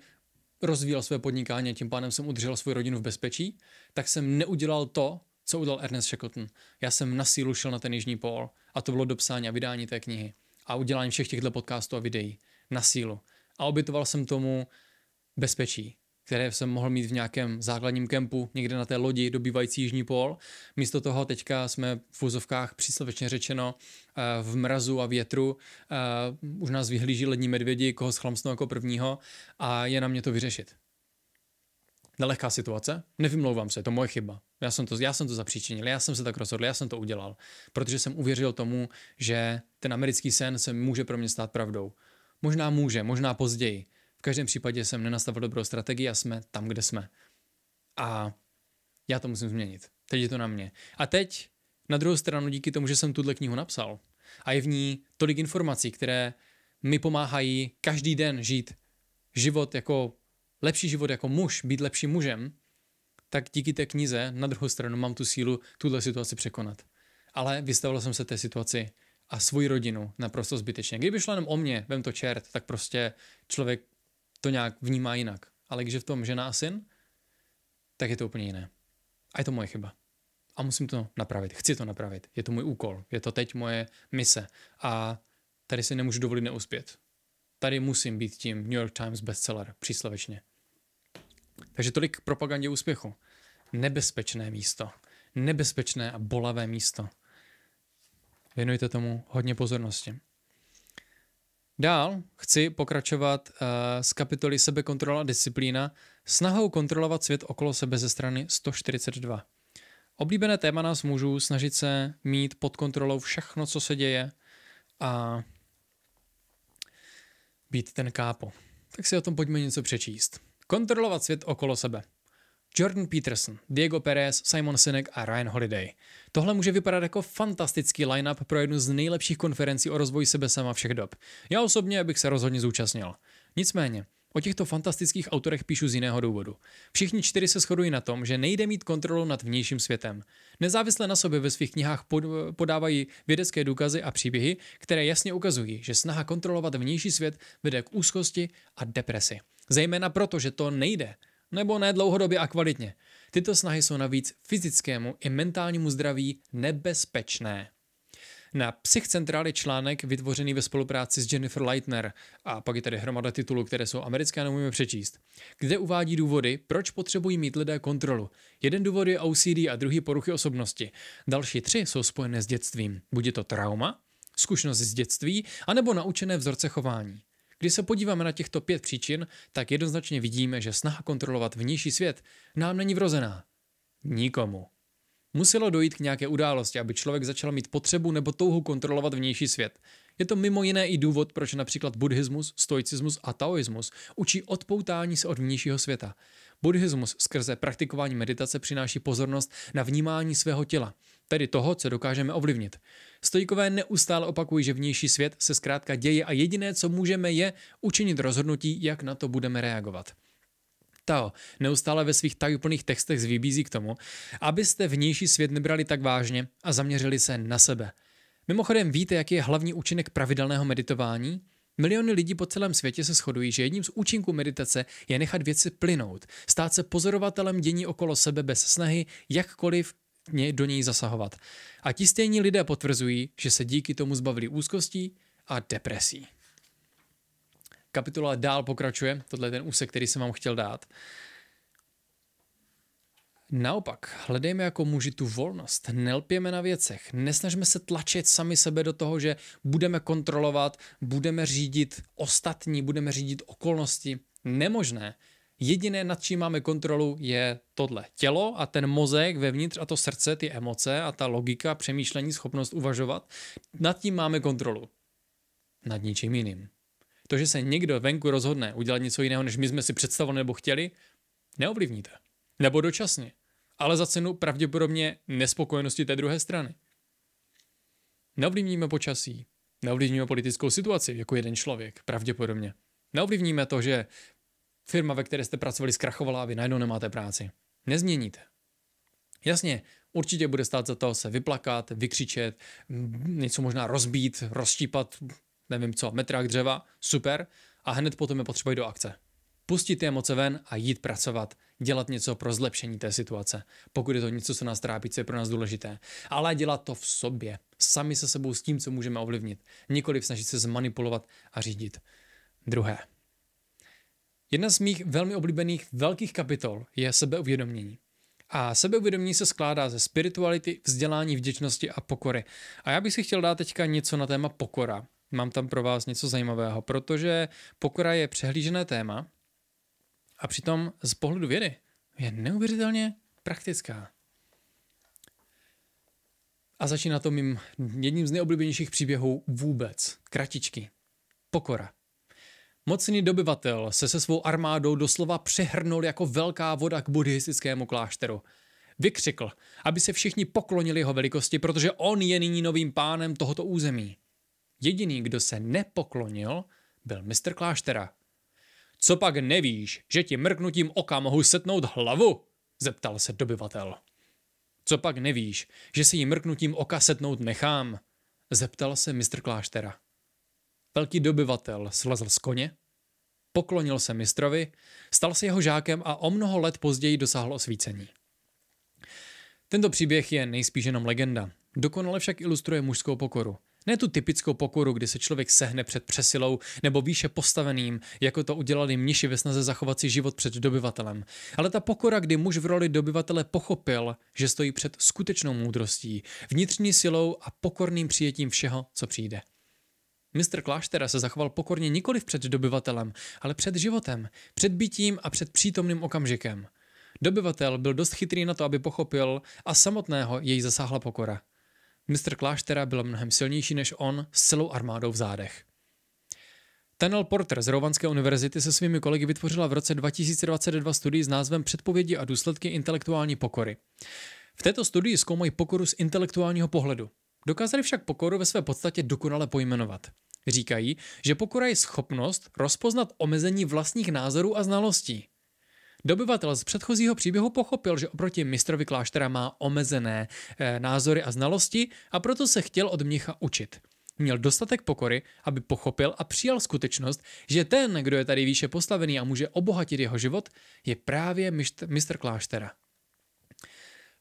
rozvíjel své podnikání a tím pádem jsem udržel svou rodinu v bezpečí, tak jsem neudělal to, co udělal Ernest Shackleton? Já jsem na sílu šel na ten jižní pól a to bylo dopsání a vydání té knihy a udělání všech těchto podcastů a videí. Na sílu. A obětoval jsem tomu bezpečí, které jsem mohl mít v nějakém základním kempu, někde na té lodi dobývající Jižní pól. Místo toho teďka jsme v fuzovkách příslovečně řečeno eh, v mrazu a větru. Eh, už nás vyhlíží lední medvědi, koho schlamsnou jako prvního a je na mě to vyřešit nelehká situace, nevymlouvám se, je to moje chyba. Já jsem to, já jsem to zapříčinil, já jsem se tak rozhodl, já jsem to udělal, protože jsem uvěřil tomu, že ten americký sen se může pro mě stát pravdou. Možná může, možná později. V každém případě jsem nenastavil dobrou strategii a jsme tam, kde jsme. A já to musím změnit. Teď je to na mě. A teď, na druhou stranu, díky tomu, že jsem tuhle knihu napsal a je v ní tolik informací, které mi pomáhají každý den žít život jako lepší život jako muž, být lepším mužem, tak díky té knize na druhou stranu mám tu sílu tuhle situaci překonat. Ale vystavil jsem se té situaci a svoji rodinu naprosto zbytečně. Kdyby šlo jenom o mě, vem to čert, tak prostě člověk to nějak vnímá jinak. Ale když je v tom žena a syn, tak je to úplně jiné. A je to moje chyba. A musím to napravit, chci to napravit. Je to můj úkol, je to teď moje mise. A tady si nemůžu dovolit neuspět. Tady musím být tím New York Times bestseller, příslovečně. Takže tolik k propagandě úspěchu. Nebezpečné místo. Nebezpečné a bolavé místo. Věnujte tomu hodně pozornosti. Dál chci pokračovat uh, z kapitoly Sebekontrola a disciplína snahou kontrolovat svět okolo sebe ze strany 142. Oblíbené téma nás můžu snažit se mít pod kontrolou všechno, co se děje a být ten kápo. Tak si o tom pojďme něco přečíst. Kontrolovat svět okolo sebe. Jordan Peterson, Diego Perez, Simon Sinek a Ryan Holiday. Tohle může vypadat jako fantastický line-up pro jednu z nejlepších konferencí o rozvoji sebe sama všech dob. Já osobně bych se rozhodně zúčastnil. Nicméně, O těchto fantastických autorech píšu z jiného důvodu. Všichni čtyři se shodují na tom, že nejde mít kontrolu nad vnějším světem. Nezávisle na sobě ve svých knihách podávají vědecké důkazy a příběhy, které jasně ukazují, že snaha kontrolovat vnější svět vede k úzkosti a depresi. Zejména proto, že to nejde. Nebo ne dlouhodobě a kvalitně. Tyto snahy jsou navíc fyzickému i mentálnímu zdraví nebezpečné. Na Psych je článek vytvořený ve spolupráci s Jennifer Leitner a pak je tady hromada titulů, které jsou americké a neumíme přečíst, kde uvádí důvody, proč potřebují mít lidé kontrolu. Jeden důvod je OCD a druhý poruchy osobnosti. Další tři jsou spojené s dětstvím. Buď je to trauma, zkušenost z dětství, anebo naučené vzorce chování. Když se podíváme na těchto pět příčin, tak jednoznačně vidíme, že snaha kontrolovat vnější svět nám není vrozená. Nikomu. Muselo dojít k nějaké události, aby člověk začal mít potřebu nebo touhu kontrolovat vnější svět. Je to mimo jiné i důvod, proč například buddhismus, stoicismus a taoismus učí odpoutání se od vnějšího světa. Buddhismus skrze praktikování meditace přináší pozornost na vnímání svého těla, tedy toho, co dokážeme ovlivnit. Stojkové neustále opakují, že vnější svět se zkrátka děje a jediné, co můžeme, je učinit rozhodnutí, jak na to budeme reagovat. Tao neustále ve svých tajuplných textech zvýbízí k tomu, abyste vnější svět nebrali tak vážně a zaměřili se na sebe. Mimochodem víte, jaký je hlavní účinek pravidelného meditování? Miliony lidí po celém světě se shodují, že jedním z účinků meditace je nechat věci plynout, stát se pozorovatelem dění okolo sebe bez snahy jakkoliv do něj zasahovat. A ti stejní lidé potvrzují, že se díky tomu zbavili úzkostí a depresí kapitola dál pokračuje. Tohle je ten úsek, který jsem vám chtěl dát. Naopak, hledejme jako muži tu volnost, nelpěme na věcech, nesnažme se tlačit sami sebe do toho, že budeme kontrolovat, budeme řídit ostatní, budeme řídit okolnosti. Nemožné. Jediné, nad čím máme kontrolu, je tohle. Tělo a ten mozek vevnitř a to srdce, ty emoce a ta logika, přemýšlení, schopnost uvažovat, nad tím máme kontrolu. Nad ničím jiným. To, že se někdo venku rozhodne udělat něco jiného, než my jsme si představili nebo chtěli, neovlivníte. Nebo dočasně. Ale za cenu pravděpodobně nespokojenosti té druhé strany. Neovlivníme počasí, neovlivníme politickou situaci jako jeden člověk, pravděpodobně. Neovlivníme to, že firma, ve které jste pracovali, zkrachovala a vy najednou nemáte práci. Nezměníte. Jasně, určitě bude stát za to se vyplakat, vykřičet, něco možná rozbít, rozštípat, nevím co, metrák dřeva, super, a hned potom je potřeba jít do akce. Pustit ty emoce ven a jít pracovat, dělat něco pro zlepšení té situace. Pokud je to něco, co nás trápí, co je pro nás důležité. Ale dělat to v sobě, sami se sebou s tím, co můžeme ovlivnit. nikoli snažit se zmanipulovat a řídit. Druhé. Jedna z mých velmi oblíbených velkých kapitol je sebeuvědomění. A sebeuvědomění se skládá ze spirituality, vzdělání, vděčnosti a pokory. A já bych si chtěl dát teďka něco na téma pokora, mám tam pro vás něco zajímavého, protože pokora je přehlížené téma a přitom z pohledu vědy je neuvěřitelně praktická. A začíná to mým jedním z nejoblíbenějších příběhů vůbec. Kratičky. Pokora. Mocný dobyvatel se se svou armádou doslova přehrnul jako velká voda k buddhistickému klášteru. Vykřikl, aby se všichni poklonili jeho velikosti, protože on je nyní novým pánem tohoto území. Jediný, kdo se nepoklonil, byl mistr kláštera. Co pak nevíš, že ti mrknutím oka mohu setnout hlavu? zeptal se dobyvatel. Co pak nevíš, že si ji mrknutím oka setnout nechám? zeptal se mistr kláštera. Velký dobyvatel slezl z koně, poklonil se mistrovi, stal se jeho žákem a o mnoho let později dosáhl osvícení. Tento příběh je nejspíš jenom legenda, dokonale však ilustruje mužskou pokoru – ne tu typickou pokoru, kdy se člověk sehne před přesilou nebo výše postaveným, jako to udělali mniši ve snaze zachovat si život před dobyvatelem, ale ta pokora, kdy muž v roli dobyvatele pochopil, že stojí před skutečnou moudrostí, vnitřní silou a pokorným přijetím všeho, co přijde. Mistr kláštera se zachoval pokorně nikoli před dobyvatelem, ale před životem, před bytím a před přítomným okamžikem. Dobyvatel byl dost chytrý na to, aby pochopil a samotného jej zasáhla pokora – Mistr kláštera byl mnohem silnější než on s celou armádou v zádech. Tenel Porter z Rovanské univerzity se svými kolegy vytvořila v roce 2022 studii s názvem Předpovědi a důsledky intelektuální pokory. V této studii zkoumají pokoru z intelektuálního pohledu. Dokázali však pokoru ve své podstatě dokonale pojmenovat. Říkají, že pokora je schopnost rozpoznat omezení vlastních názorů a znalostí. Dobyvatel z předchozího příběhu pochopil, že oproti mistrovi kláštera má omezené e, názory a znalosti a proto se chtěl od mnicha učit. Měl dostatek pokory, aby pochopil a přijal skutečnost, že ten, kdo je tady výše postavený a může obohatit jeho život, je právě mistr, mistr kláštera.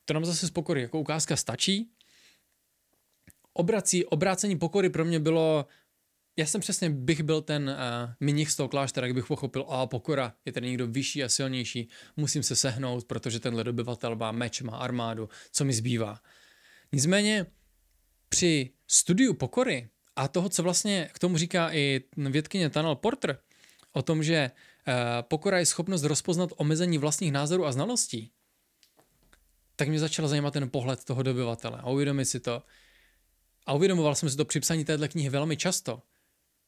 To nám zase z pokory jako ukázka stačí. Obrací, obrácení pokory pro mě bylo já jsem přesně bych byl ten uh, eh, minich z toho kláštera, kdybych pochopil, a pokora, je tady někdo vyšší a silnější, musím se sehnout, protože tenhle dobyvatel má meč, má armádu, co mi zbývá. Nicméně při studiu pokory a toho, co vlastně k tomu říká i vědkyně Tunnel Porter, o tom, že uh, pokora je schopnost rozpoznat omezení vlastních názorů a znalostí, tak mě začal zajímat ten pohled toho dobyvatele a uvědomit si to. A uvědomoval jsem si to při psaní téhle knihy velmi často,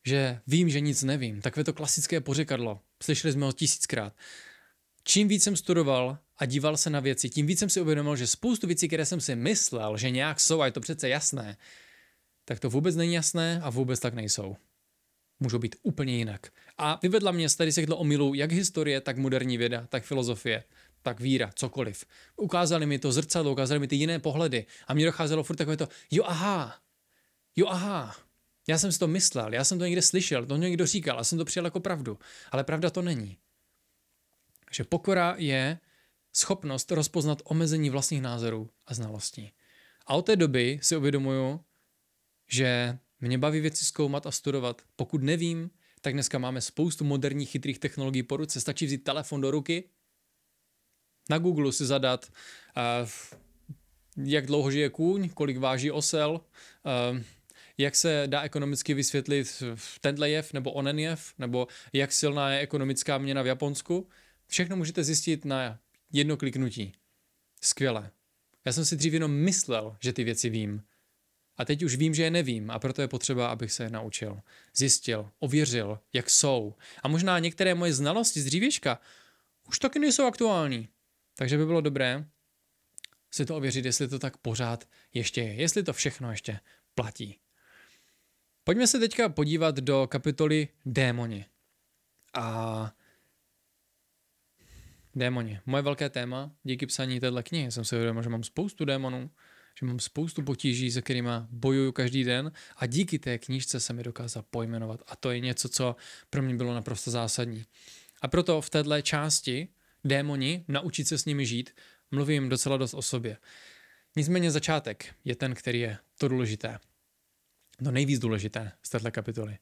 že vím, že nic nevím. Takové to klasické pořekadlo. Slyšeli jsme ho tisíckrát. Čím víc jsem studoval a díval se na věci, tím víc jsem si uvědomil, že spoustu věcí, které jsem si myslel, že nějak jsou a je to přece jasné, tak to vůbec není jasné a vůbec tak nejsou. Můžou být úplně jinak. A vyvedla mě z tady o milu, jak historie, tak moderní věda, tak filozofie, tak víra, cokoliv. Ukázali mi to zrcadlo, ukázali mi ty jiné pohledy a mě docházelo furt takové to, jo aha, jo aha, já jsem si to myslel, já jsem to někde slyšel, to někdo říkal, já jsem to přijal jako pravdu. Ale pravda to není. Že pokora je schopnost rozpoznat omezení vlastních názorů a znalostí. A od té doby si uvědomuju, že mě baví věci zkoumat a studovat. Pokud nevím, tak dneska máme spoustu moderních chytrých technologií po ruce. Stačí vzít telefon do ruky, na Google si zadat, eh, jak dlouho žije kůň, kolik váží osel, eh, jak se dá ekonomicky vysvětlit tenhle jev nebo onen jev, nebo jak silná je ekonomická měna v Japonsku. Všechno můžete zjistit na jedno kliknutí. Skvěle. Já jsem si dřív jenom myslel, že ty věci vím. A teď už vím, že je nevím a proto je potřeba, abych se je naučil, zjistil, ověřil, jak jsou. A možná některé moje znalosti z dřívěžka už taky nejsou aktuální. Takže by bylo dobré si to ověřit, jestli to tak pořád ještě je, jestli to všechno ještě platí. Pojďme se teďka podívat do kapitoly Démoni. A Démoni. Moje velké téma, díky psaní téhle knihy jsem si uvědomil, že mám spoustu démonů, že mám spoustu potíží, se kterými bojuju každý den a díky té knížce se mi dokázal pojmenovat a to je něco, co pro mě bylo naprosto zásadní. A proto v téhle části démoni, naučit se s nimi žít, mluvím docela dost o sobě. Nicméně začátek je ten, který je to důležité to no, nejvíc důležité z této kapitoly.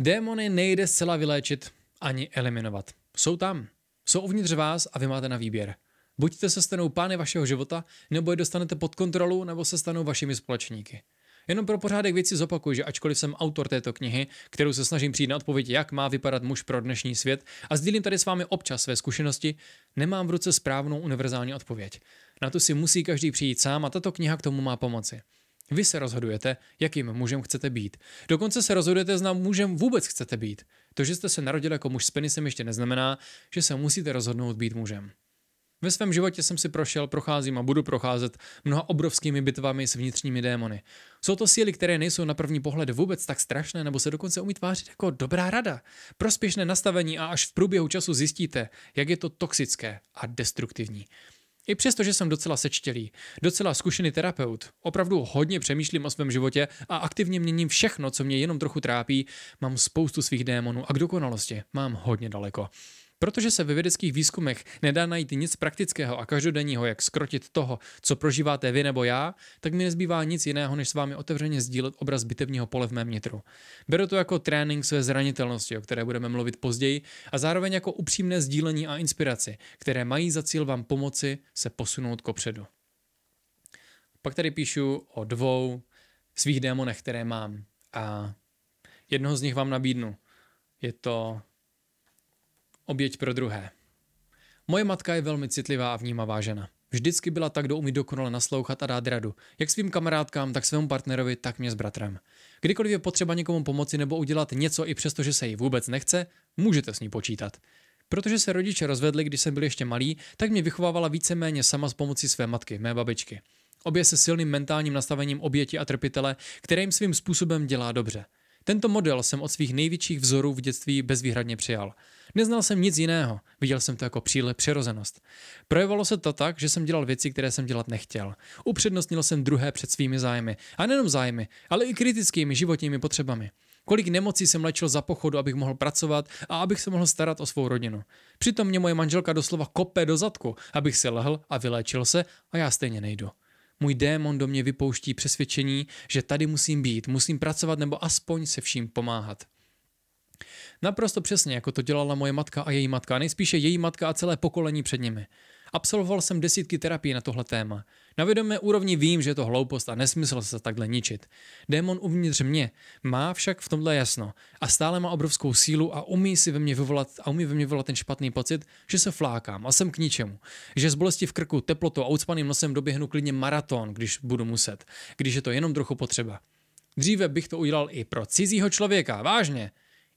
Démony nejde zcela vyléčit ani eliminovat. Jsou tam. Jsou uvnitř vás a vy máte na výběr. Buďte se stanou pány vašeho života, nebo je dostanete pod kontrolu, nebo se stanou vašimi společníky. Jenom pro pořádek věci zopakuju, že ačkoliv jsem autor této knihy, kterou se snažím přijít na odpověď, jak má vypadat muž pro dnešní svět, a sdílím tady s vámi občas své zkušenosti, nemám v ruce správnou univerzální odpověď. Na to si musí každý přijít sám a tato kniha k tomu má pomoci. Vy se rozhodujete, jakým mužem chcete být. Dokonce se rozhodujete, zda mužem vůbec chcete být. To, že jste se narodil jako muž s penisem, ještě neznamená, že se musíte rozhodnout být mužem. Ve svém životě jsem si prošel, procházím a budu procházet mnoha obrovskými bitvami s vnitřními démony. Jsou to síly, které nejsou na první pohled vůbec tak strašné, nebo se dokonce umí tvářit jako dobrá rada, prospěšné nastavení a až v průběhu času zjistíte, jak je to toxické a destruktivní. I přesto, že jsem docela sečtělý, docela zkušený terapeut, opravdu hodně přemýšlím o svém životě a aktivně měním všechno, co mě jenom trochu trápí, mám spoustu svých démonů a k dokonalosti mám hodně daleko. Protože se ve vědeckých výzkumech nedá najít nic praktického a každodenního, jak skrotit toho, co prožíváte vy nebo já, tak mi nezbývá nic jiného, než s vámi otevřeně sdílet obraz bitevního pole v mém nitru. Beru to jako trénink své zranitelnosti, o které budeme mluvit později, a zároveň jako upřímné sdílení a inspiraci, které mají za cíl vám pomoci se posunout kopředu. Pak tady píšu o dvou svých démonech, které mám a jednoho z nich vám nabídnu. Je to Oběť pro druhé. Moje matka je velmi citlivá a vnímavá žena. Vždycky byla tak, kdo umí dokonale naslouchat a dát radu, jak svým kamarádkám, tak svému partnerovi, tak mě s bratrem. Kdykoliv je potřeba někomu pomoci nebo udělat něco i přesto, že se jí vůbec nechce, můžete s ní počítat. Protože se rodiče rozvedli, když jsem byl ještě malý, tak mě vychovávala víceméně sama s pomocí své matky, mé babičky. Obě se silným mentálním nastavením oběti a trpitele, kterým svým způsobem dělá dobře – tento model jsem od svých největších vzorů v dětství bezvýhradně přijal. Neznal jsem nic jiného, viděl jsem to jako příle přirozenost. Projevalo se to tak, že jsem dělal věci, které jsem dělat nechtěl. Upřednostnil jsem druhé před svými zájmy. A nejenom zájmy, ale i kritickými životními potřebami. Kolik nemocí jsem léčil za pochodu, abych mohl pracovat a abych se mohl starat o svou rodinu. Přitom mě moje manželka doslova kope do zadku, abych si lehl a vyléčil se a já stejně nejdu můj démon do mě vypouští přesvědčení, že tady musím být, musím pracovat nebo aspoň se vším pomáhat. Naprosto přesně, jako to dělala moje matka a její matka, a nejspíše její matka a celé pokolení před nimi. Absolvoval jsem desítky terapií na tohle téma. Na vědomé úrovni vím, že je to hloupost a nesmysl se takhle ničit. Démon uvnitř mě má však v tomhle jasno a stále má obrovskou sílu a umí si ve mně vyvolat a umí ve mně vyvolat ten špatný pocit, že se flákám a jsem k ničemu. Že z bolesti v krku, teplotou a ucpaným nosem doběhnu klidně maraton, když budu muset, když je to jenom trochu potřeba. Dříve bych to udělal i pro cizího člověka, vážně.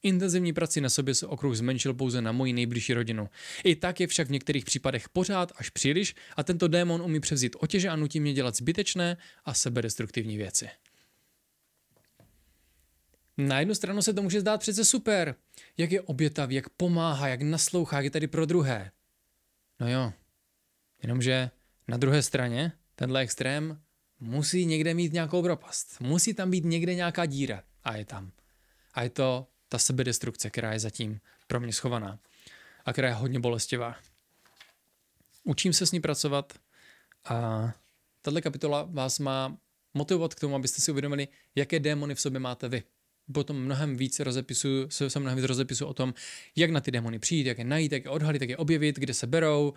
Intenzivní prací na sobě se okruh zmenšil pouze na moji nejbližší rodinu. I tak je však v některých případech pořád až příliš a tento démon umí převzít otěže a nutí mě dělat zbytečné a sebedestruktivní věci. Na jednu stranu se to může zdát přece super, jak je obětav, jak pomáhá, jak naslouchá, jak je tady pro druhé. No jo, jenomže na druhé straně tenhle extrém musí někde mít nějakou propast. Musí tam být někde nějaká díra. A je tam. A je to ta sebedestrukce, která je zatím pro mě schovaná a která je hodně bolestivá. Učím se s ní pracovat a tato kapitola vás má motivovat k tomu, abyste si uvědomili, jaké démony v sobě máte vy. Potom mnohem víc rozepisu, se mnohem víc rozepisu o tom, jak na ty démony přijít, jak je najít, jak je odhalit, jak je objevit, kde se berou,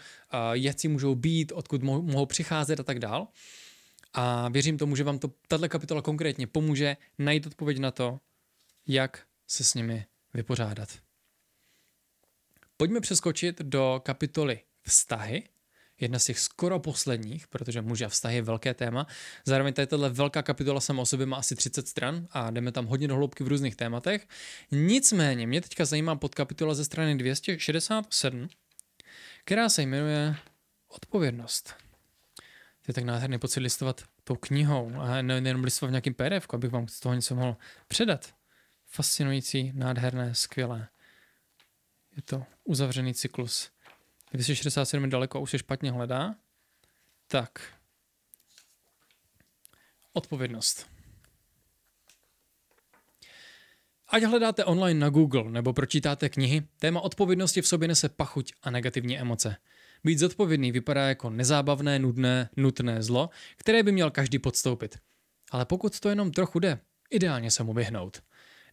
jak si můžou být, odkud mohou přicházet a tak dál. A věřím tomu, že vám to, tato kapitola konkrétně pomůže najít odpověď na to, jak se s nimi vypořádat. Pojďme přeskočit do kapitoly vztahy, jedna z těch skoro posledních, protože muž a vztahy je velké téma. Zároveň tady tato velká kapitola sama o sobě má asi 30 stran a jdeme tam hodně do hloubky v různých tématech. Nicméně mě teďka zajímá podkapitola ze strany 267, která se jmenuje Odpovědnost. To je tak nádherný pocit listovat tou knihou a nejenom listovat v nějakým PDF, abych vám z toho něco mohl předat fascinující, nádherné, skvělé. Je to uzavřený cyklus. 267 je daleko a už se špatně hledá. Tak. Odpovědnost. Ať hledáte online na Google nebo pročítáte knihy, téma odpovědnosti v sobě nese pachuť a negativní emoce. Být zodpovědný vypadá jako nezábavné, nudné, nutné zlo, které by měl každý podstoupit. Ale pokud to jenom trochu jde, ideálně se mu vyhnout.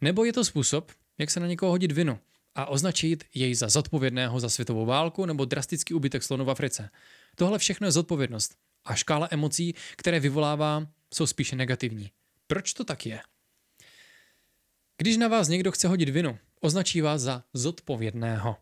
Nebo je to způsob, jak se na někoho hodit vinu a označit jej za zodpovědného za světovou válku nebo drastický úbytek slonů v Africe. Tohle všechno je zodpovědnost a škála emocí, které vyvolává, jsou spíše negativní. Proč to tak je? Když na vás někdo chce hodit vinu, označí vás za zodpovědného.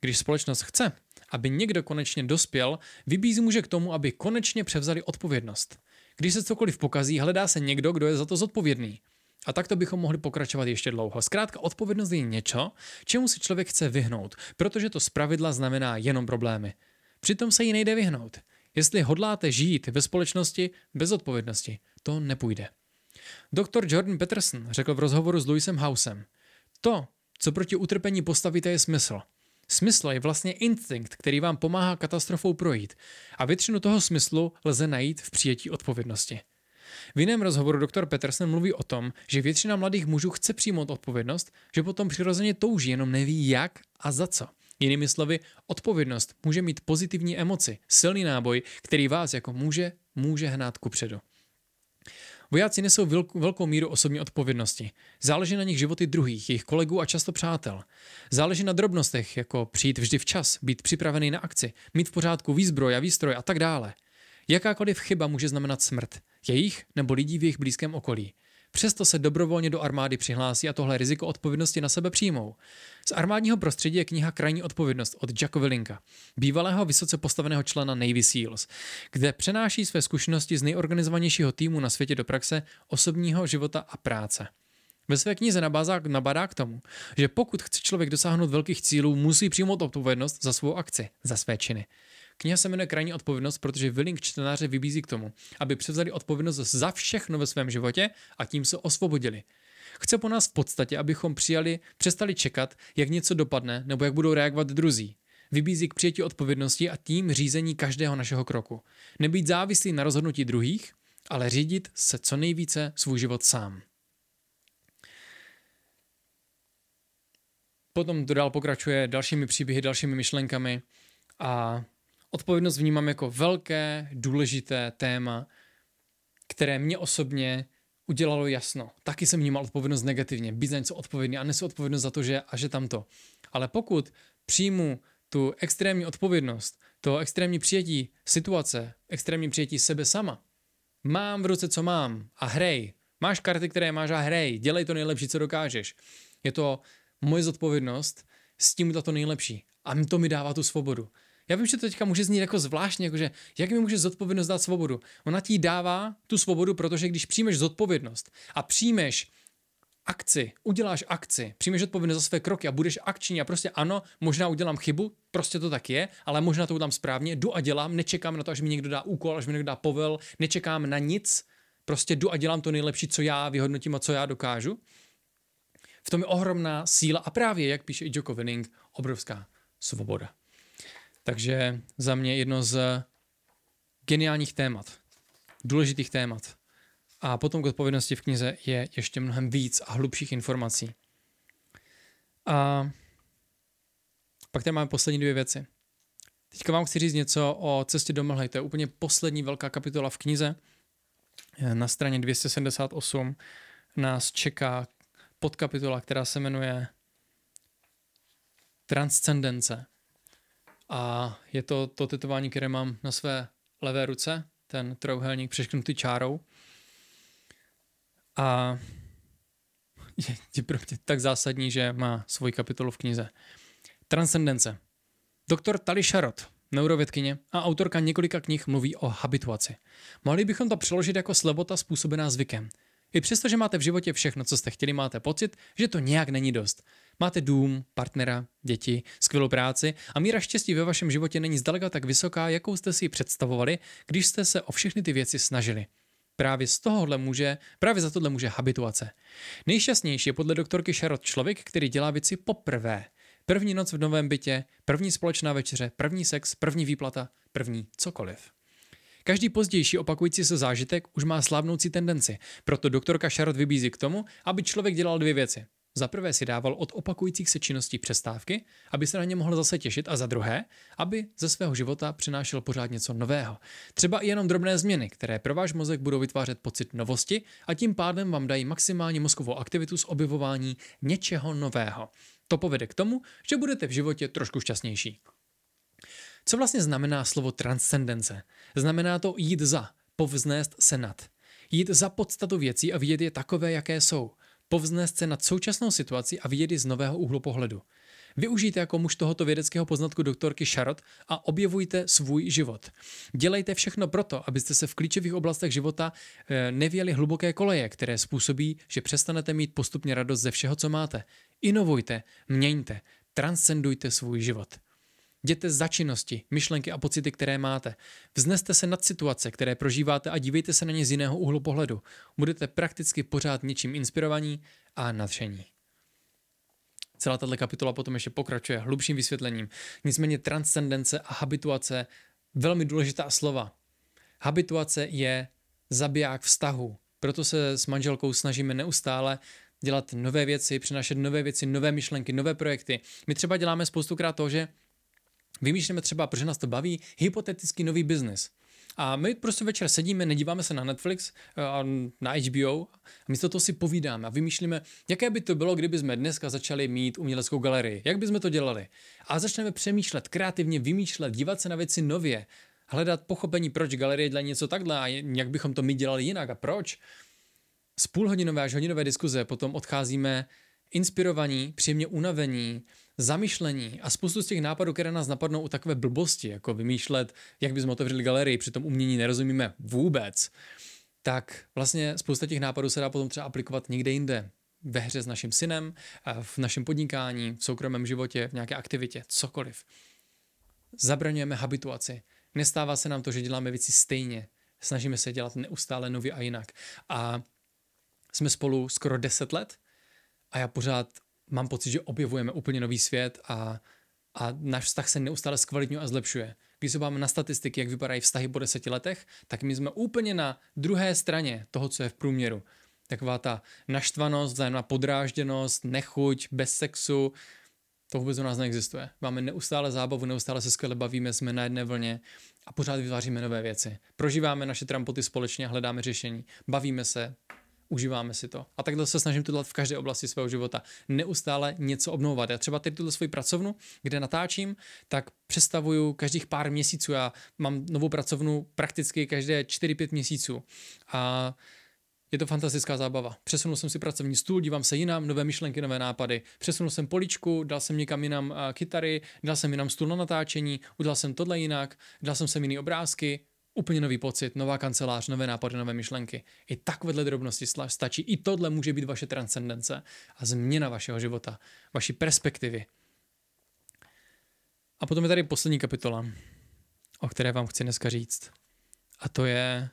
Když společnost chce, aby někdo konečně dospěl, vybízí muže k tomu, aby konečně převzali odpovědnost. Když se cokoliv pokazí, hledá se někdo, kdo je za to zodpovědný. A takto bychom mohli pokračovat ještě dlouho. Zkrátka, odpovědnost je něco, čemu si člověk chce vyhnout, protože to zpravidla znamená jenom problémy. Přitom se jí nejde vyhnout. Jestli hodláte žít ve společnosti bez odpovědnosti, to nepůjde. Doktor Jordan Peterson řekl v rozhovoru s Louisem Housem, to, co proti utrpení postavíte, je smysl. Smysl je vlastně instinkt, který vám pomáhá katastrofou projít a většinu toho smyslu lze najít v přijetí odpovědnosti. V jiném rozhovoru doktor Petersen mluví o tom, že většina mladých mužů chce přijmout odpovědnost, že potom přirozeně touží, jenom neví jak a za co. Jinými slovy, odpovědnost může mít pozitivní emoci, silný náboj, který vás jako muže může hnát kupředu. Vojáci nesou velkou míru osobní odpovědnosti. Záleží na nich životy druhých, jejich kolegů a často přátel. Záleží na drobnostech, jako přijít vždy včas, být připravený na akci, mít v pořádku výzbroj a výstroj a tak dále. Jakákoliv chyba může znamenat smrt jejich nebo lidí v jejich blízkém okolí. Přesto se dobrovolně do armády přihlásí a tohle riziko odpovědnosti na sebe přijmou. Z armádního prostředí je kniha Krajní odpovědnost od Jacka Willinka, bývalého vysoce postaveného člena Navy SEALs, kde přenáší své zkušenosti z nejorganizovanějšího týmu na světě do praxe osobního života a práce. Ve své knize nabádá k tomu, že pokud chce člověk dosáhnout velkých cílů, musí přijmout odpovědnost za svou akci, za své činy. Kniha se jmenuje Krajní odpovědnost, protože Willing čtenáře vybízí k tomu, aby převzali odpovědnost za všechno ve svém životě a tím se osvobodili. Chce po nás v podstatě, abychom přijali, přestali čekat, jak něco dopadne nebo jak budou reagovat druzí. Vybízí k přijetí odpovědnosti a tím řízení každého našeho kroku. Nebýt závislý na rozhodnutí druhých, ale řídit se co nejvíce svůj život sám. Potom to dál pokračuje dalšími příběhy, dalšími myšlenkami a Odpovědnost vnímám jako velké, důležité téma, které mě osobně udělalo jasno. Taky jsem vnímal odpovědnost negativně, být za něco odpovědný a nesu odpovědnost za to, že a že tamto. Ale pokud přijmu tu extrémní odpovědnost, to extrémní přijetí situace, extrémní přijetí sebe sama, mám v ruce, co mám a hrej. Máš karty, které máš a hrej. Dělej to nejlepší, co dokážeš. Je to moje zodpovědnost s tím to nejlepší. A to mi dává tu svobodu. Já vím, že to teďka může znít jako zvláštně, jakože jak mi může zodpovědnost dát svobodu? Ona ti dává tu svobodu, protože když přijmeš zodpovědnost a přijmeš akci, uděláš akci, přijmeš odpovědnost za své kroky a budeš akční a prostě ano, možná udělám chybu, prostě to tak je, ale možná to udělám správně, jdu a dělám, nečekám na to, až mi někdo dá úkol, až mi někdo dá povel, nečekám na nic, prostě jdu a dělám to nejlepší, co já vyhodnotím a co já dokážu. V tom je ohromná síla a právě, jak píše i Joko Winning, obrovská svoboda. Takže za mě jedno z geniálních témat, důležitých témat. A potom k odpovědnosti v knize je ještě mnohem víc a hlubších informací. A pak tady máme poslední dvě věci. Teďka vám chci říct něco o cestě do mlhy. To je úplně poslední velká kapitola v knize. Na straně 278 nás čeká podkapitola, která se jmenuje Transcendence. A je to to tetování, které mám na své levé ruce, ten trouhelník přešknutý čárou. A je, je pro mě tak zásadní, že má svoji kapitolu v knize. Transcendence. Doktor Tali Sharot, neurovědkyně a autorka několika knih mluví o habituaci. Mohli bychom to přeložit jako slebota způsobená zvykem. I přesto, že máte v životě všechno, co jste chtěli, máte pocit, že to nějak není dost. Máte dům, partnera, děti, skvělou práci a míra štěstí ve vašem životě není zdaleka tak vysoká, jakou jste si představovali, když jste se o všechny ty věci snažili. Právě z tohohle může, právě za tohle může habituace. Nejšťastnější je podle doktorky Sherrod člověk, který dělá věci poprvé. První noc v novém bytě, první společná večeře, první sex, první výplata, první cokoliv. Každý pozdější opakující se zážitek už má slavnoucí tendenci, proto doktorka Sherrod vybízí k tomu, aby člověk dělal dvě věci. Za prvé si dával od opakujících se činností přestávky, aby se na ně mohl zase těšit a za druhé, aby ze svého života přinášel pořád něco nového. Třeba i jenom drobné změny, které pro váš mozek budou vytvářet pocit novosti a tím pádem vám dají maximální mozkovou aktivitu z objevování něčeho nového. To povede k tomu, že budete v životě trošku šťastnější. Co vlastně znamená slovo transcendence? Znamená to jít za, povznést se nad. Jít za podstatu věcí a vidět je takové, jaké jsou – povznést se nad současnou situací a vidět ji z nového úhlu pohledu. Využijte jako muž tohoto vědeckého poznatku doktorky Charot a objevujte svůj život. Dělejte všechno proto, abyste se v klíčových oblastech života eh, nevěli hluboké koleje, které způsobí, že přestanete mít postupně radost ze všeho, co máte. Inovujte, měňte, transcendujte svůj život. Jděte za činnosti, myšlenky a pocity, které máte. Vzneste se nad situace, které prožíváte a dívejte se na ně z jiného úhlu pohledu. Budete prakticky pořád něčím inspirovaní a nadšení. Celá tato kapitola potom ještě pokračuje hlubším vysvětlením. Nicméně transcendence a habituace, velmi důležitá slova. Habituace je zabiják vztahu. Proto se s manželkou snažíme neustále dělat nové věci, přinašet nové věci, nové myšlenky, nové projekty. My třeba děláme spoustukrát to, že Vymýšlíme třeba, protože nás to baví, hypotetický nový biznis. A my prostě večer sedíme, nedíváme se na Netflix, eh, na HBO, a místo toho si povídáme a vymýšlíme, jaké by to bylo, kdyby jsme dneska začali mít uměleckou galerii, jak bychom to dělali. A začneme přemýšlet, kreativně vymýšlet, dívat se na věci nově, hledat pochopení, proč galerie dělá něco takhle a jak bychom to my dělali jinak a proč. Z půlhodinové až hodinové diskuze potom odcházíme inspirovaní, příjemně unavení, zamyšlení a spoustu z těch nápadů, které nás napadnou u takové blbosti, jako vymýšlet, jak bychom otevřeli galerii, přitom umění nerozumíme vůbec, tak vlastně spousta těch nápadů se dá potom třeba aplikovat někde jinde, ve hře s naším synem, v našem podnikání, v soukromém životě, v nějaké aktivitě, cokoliv. Zabraňujeme habituaci. Nestává se nám to, že děláme věci stejně. Snažíme se dělat neustále nově a jinak. A jsme spolu skoro 10 let a já pořád mám pocit, že objevujeme úplně nový svět a, a náš vztah se neustále zkvalitňuje a zlepšuje. Když se na statistiky, jak vypadají vztahy po deseti letech, tak my jsme úplně na druhé straně toho, co je v průměru. Taková ta naštvanost, vzájemná podrážděnost, nechuť, bez sexu, to vůbec u nás neexistuje. Máme neustále zábavu, neustále se skvěle bavíme, jsme na jedné vlně a pořád vytváříme nové věci. Prožíváme naše trampoty společně, hledáme řešení, bavíme se, užíváme si to. A takhle se snažím to dělat v každé oblasti svého života. Neustále něco obnovovat. Já třeba teď tuto svoji pracovnu, kde natáčím, tak přestavuju každých pár měsíců. Já mám novou pracovnu prakticky každé 4-5 měsíců. A je to fantastická zábava. Přesunul jsem si pracovní stůl, dívám se jinam, nové myšlenky, nové nápady. Přesunul jsem poličku, dal jsem někam jinam eh, kytary, dal jsem jinam stůl na natáčení, udělal jsem tohle jinak, dal jsem sem jiný obrázky, Úplně nový pocit, nová kancelář, nové nápady, nové myšlenky. I takovéhle drobnosti stačí. I tohle může být vaše transcendence a změna vašeho života, vaší perspektivy. A potom je tady poslední kapitola, o které vám chci dneska říct. A to je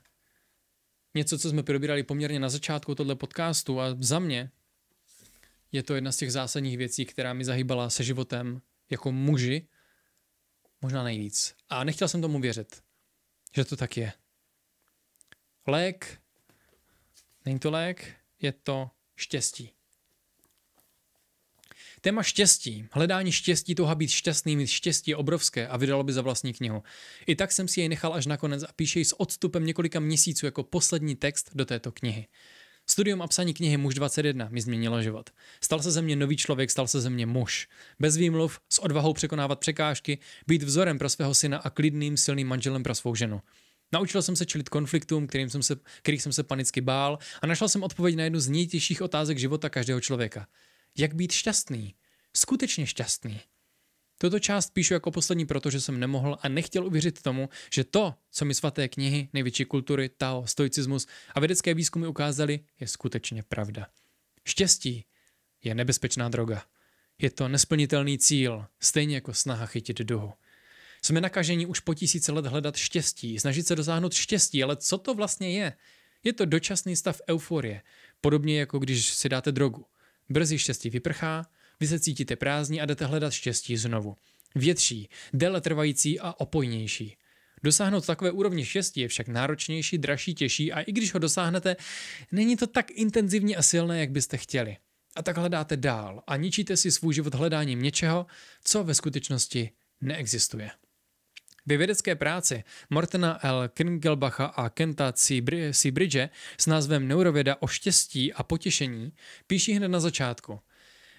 něco, co jsme probírali poměrně na začátku tohle podcastu a za mě je to jedna z těch zásadních věcí, která mi zahýbala se životem jako muži možná nejvíc. A nechtěl jsem tomu věřit že to tak je. Lék, není to lék, je to štěstí. Téma štěstí, hledání štěstí, toho být šťastný, mít štěstí je obrovské a vydalo by za vlastní knihu. I tak jsem si jej nechal až nakonec a píše ji s odstupem několika měsíců jako poslední text do této knihy. Studium a psaní knihy Muž 21 mi změnilo život. Stal se ze mě nový člověk, stal se ze mě muž. Bez výmluv, s odvahou překonávat překážky, být vzorem pro svého syna a klidným, silným manželem pro svou ženu. Naučil jsem se čelit konfliktům, kterým jsem se, kterých jsem se panicky bál a našel jsem odpověď na jednu z nejtěžších otázek života každého člověka. Jak být šťastný? Skutečně šťastný. Tuto část píšu jako poslední, protože jsem nemohl a nechtěl uvěřit tomu, že to, co mi svaté knihy, největší kultury, Tao, stoicismus a vědecké výzkumy ukázali, je skutečně pravda. Štěstí je nebezpečná droga. Je to nesplnitelný cíl, stejně jako snaha chytit duhu. Jsme nakažení už po tisíce let hledat štěstí, snažit se dosáhnout štěstí, ale co to vlastně je? Je to dočasný stav euforie, podobně jako když si dáte drogu. Brzy štěstí vyprchá vy se cítíte prázdní a jdete hledat štěstí znovu. Větší, déle trvající a opojnější. Dosáhnout takové úrovně štěstí je však náročnější, dražší, těžší a i když ho dosáhnete, není to tak intenzivní a silné, jak byste chtěli. A tak hledáte dál a ničíte si svůj život hledáním něčeho, co ve skutečnosti neexistuje. Ve vědecké práci Mortena L. Kringelbacha a Kenta C. Bridge s názvem Neurověda o štěstí a potěšení píší hned na začátku.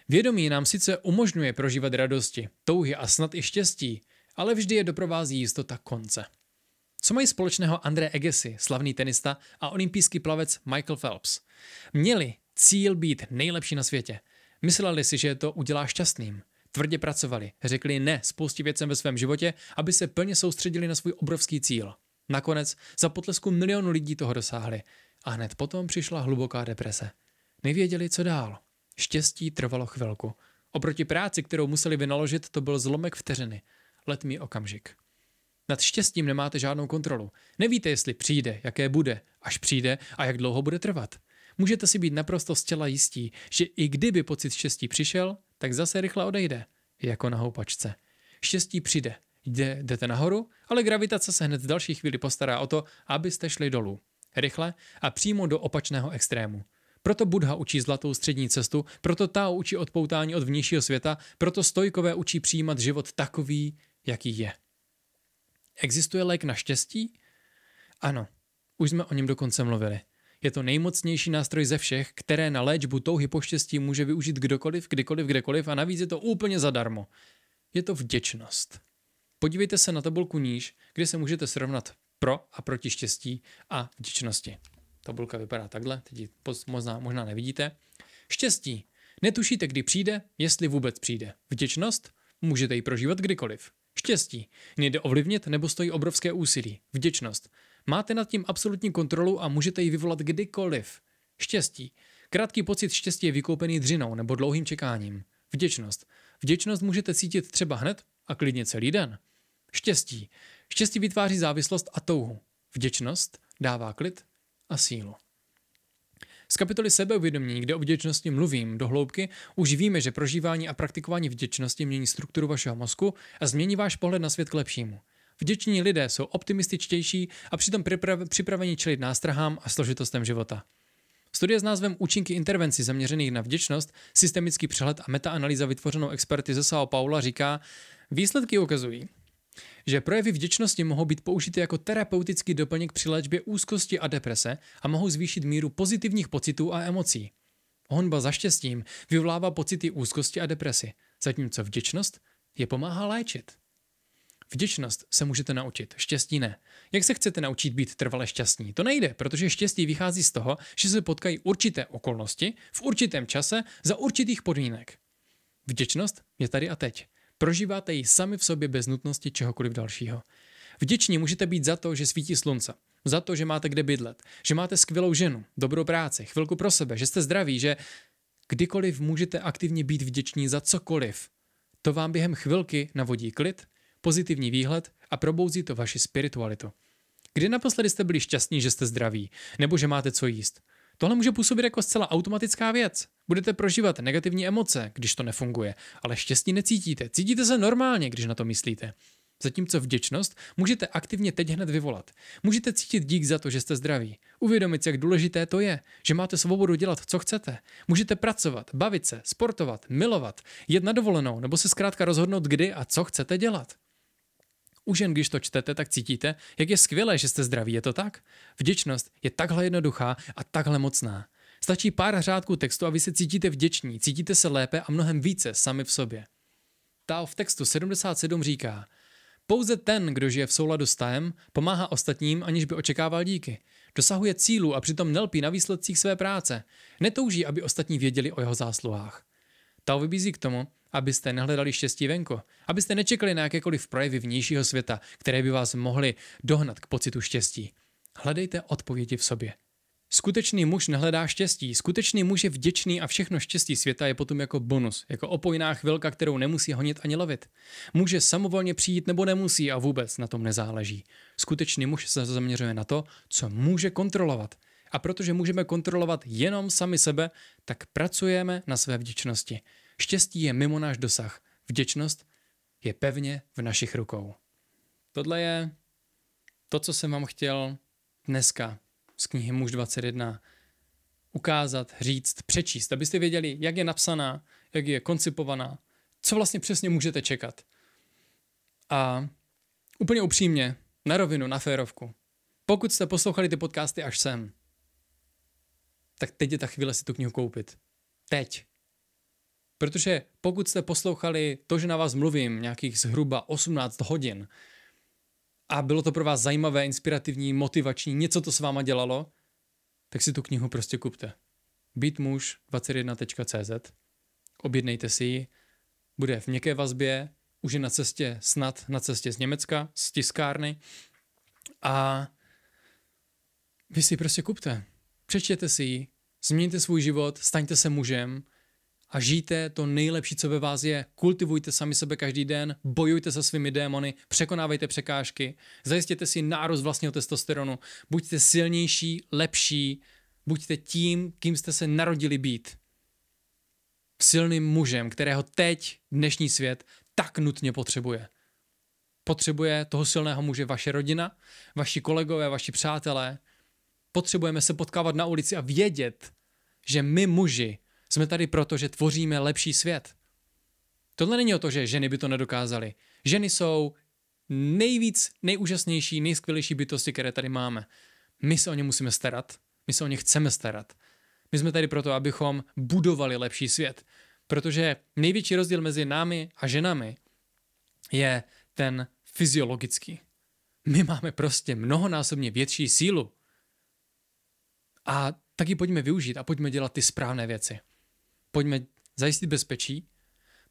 Vědomí nám sice umožňuje prožívat radosti, touhy a snad i štěstí, ale vždy je doprovází jistota konce. Co mají společného André Egesi, slavný tenista a olympijský plavec Michael Phelps? Měli cíl být nejlepší na světě. Mysleli si, že je to udělá šťastným. Tvrdě pracovali, řekli ne spoustě věcem ve svém životě, aby se plně soustředili na svůj obrovský cíl. Nakonec za potlesku milionu lidí toho dosáhli. A hned potom přišla hluboká deprese. Nevěděli, co dál. Štěstí trvalo chvilku. Oproti práci, kterou museli vynaložit, to byl zlomek vteřiny. Letmý okamžik. Nad štěstím nemáte žádnou kontrolu. Nevíte, jestli přijde, jaké bude, až přijde a jak dlouho bude trvat. Můžete si být naprosto zcela jistí, že i kdyby pocit štěstí přišel, tak zase rychle odejde. Jako na houpačce. Štěstí přijde. Jde, jdete nahoru, ale gravitace se hned v další chvíli postará o to, abyste šli dolů. Rychle a přímo do opačného extrému. Proto Budha učí zlatou střední cestu, proto ta učí odpoutání od vnějšího světa, proto stojkové učí přijímat život takový, jaký je. Existuje lék na štěstí? Ano, už jsme o něm dokonce mluvili. Je to nejmocnější nástroj ze všech, které na léčbu touhy po štěstí může využít kdokoliv, kdykoliv, kdekoliv a navíc je to úplně zadarmo. Je to vděčnost. Podívejte se na tabulku níž, kde se můžete srovnat pro a proti štěstí a vděčnosti. Tabulka vypadá takhle, teď ji možná, možná nevidíte. Štěstí. Netušíte, kdy přijde, jestli vůbec přijde. Vděčnost. Můžete ji prožívat kdykoliv. Štěstí. Nejde ovlivnit nebo stojí obrovské úsilí. Vděčnost. Máte nad tím absolutní kontrolu a můžete ji vyvolat kdykoliv. Štěstí. Krátký pocit štěstí je vykoupený dřinou nebo dlouhým čekáním. Vděčnost. Vděčnost můžete cítit třeba hned a klidně celý den. Štěstí. Štěstí vytváří závislost a touhu. Vděčnost dává klid a sílu. Z kapitoly sebeuvědomění, kde o vděčnosti mluvím do hloubky, už víme, že prožívání a praktikování vděčnosti mění strukturu vašeho mozku a změní váš pohled na svět k lepšímu. Vděční lidé jsou optimističtější a přitom připraveni čelit nástrahám a složitostem života. Studie s názvem Účinky intervencí zaměřených na vděčnost, systemický přehled a metaanalýza vytvořenou experty ze São Paula říká, výsledky ukazují, že projevy vděčnosti mohou být použity jako terapeutický doplněk při léčbě úzkosti a deprese a mohou zvýšit míru pozitivních pocitů a emocí. Honba za štěstím vyvolává pocity úzkosti a depresy, zatímco vděčnost je pomáhá léčit. Vděčnost se můžete naučit, štěstí ne. Jak se chcete naučit být trvale šťastní? To nejde, protože štěstí vychází z toho, že se potkají určité okolnosti v určitém čase za určitých podmínek. Vděčnost je tady a teď. Prožíváte ji sami v sobě bez nutnosti čehokoliv dalšího. Vděční můžete být za to, že svítí slunce, za to, že máte kde bydlet, že máte skvělou ženu, dobrou práci, chvilku pro sebe, že jste zdraví, že kdykoliv můžete aktivně být vděční za cokoliv. To vám během chvilky navodí klid, pozitivní výhled a probouzí to vaši spiritualitu. Kdy naposledy jste byli šťastní, že jste zdraví, nebo že máte co jíst? Tohle může působit jako zcela automatická věc. Budete prožívat negativní emoce, když to nefunguje, ale štěstí necítíte. Cítíte se normálně, když na to myslíte. Zatímco vděčnost můžete aktivně teď hned vyvolat. Můžete cítit dík za to, že jste zdraví. Uvědomit si, jak důležité to je, že máte svobodu dělat, co chcete. Můžete pracovat, bavit se, sportovat, milovat, jet na dovolenou nebo se zkrátka rozhodnout, kdy a co chcete dělat. Už jen když to čtete, tak cítíte, jak je skvělé, že jste zdraví, je to tak? Vděčnost je takhle jednoduchá a takhle mocná. Stačí pár řádků textu a vy se cítíte vděční, cítíte se lépe a mnohem více sami v sobě. Tao v textu 77 říká, pouze ten, kdo žije v souladu s tajem, pomáhá ostatním, aniž by očekával díky. Dosahuje cílu a přitom nelpí na výsledcích své práce. Netouží, aby ostatní věděli o jeho zásluhách. Tao vybízí k tomu, abyste nehledali štěstí venko, abyste nečekali na jakékoliv projevy vnějšího světa, které by vás mohly dohnat k pocitu štěstí. Hledejte odpovědi v sobě. Skutečný muž nehledá štěstí, skutečný muž je vděčný a všechno štěstí světa je potom jako bonus, jako opojná chvilka, kterou nemusí honit ani lovit. Může samovolně přijít nebo nemusí a vůbec na tom nezáleží. Skutečný muž se zaměřuje na to, co může kontrolovat. A protože můžeme kontrolovat jenom sami sebe, tak pracujeme na své vděčnosti. Štěstí je mimo náš dosah. Vděčnost je pevně v našich rukou. Tohle je to, co jsem vám chtěl dneska z knihy Muž 21 ukázat, říct, přečíst, abyste věděli, jak je napsaná, jak je koncipovaná, co vlastně přesně můžete čekat. A úplně upřímně, na rovinu, na férovku, pokud jste poslouchali ty podcasty až sem, tak teď je ta chvíle si tu knihu koupit. Teď. Protože pokud jste poslouchali to, že na vás mluvím nějakých zhruba 18 hodin, a bylo to pro vás zajímavé, inspirativní, motivační, něco to s váma dělalo, tak si tu knihu prostě kupte. Bytmuž21.cz Objednejte si ji, bude v měkké vazbě, už je na cestě, snad na cestě z Německa, z tiskárny a vy si ji prostě kupte. Přečtěte si ji, změňte svůj život, staňte se mužem, a žijte to nejlepší, co ve vás je. Kultivujte sami sebe každý den, bojujte se svými démony, překonávejte překážky, zajistěte si nárůst vlastního testosteronu, buďte silnější, lepší, buďte tím, kým jste se narodili být. Silným mužem, kterého teď dnešní svět tak nutně potřebuje. Potřebuje toho silného muže vaše rodina, vaši kolegové, vaši přátelé. Potřebujeme se potkávat na ulici a vědět, že my muži jsme tady proto, že tvoříme lepší svět. Tohle není o to, že ženy by to nedokázaly. Ženy jsou nejvíc, nejúžasnější, nejskvělejší bytosti, které tady máme. My se o ně musíme starat, my se o ně chceme starat. My jsme tady proto, abychom budovali lepší svět. Protože největší rozdíl mezi námi a ženami je ten fyziologický. My máme prostě mnohonásobně větší sílu. A taky pojďme využít a pojďme dělat ty správné věci pojďme zajistit bezpečí,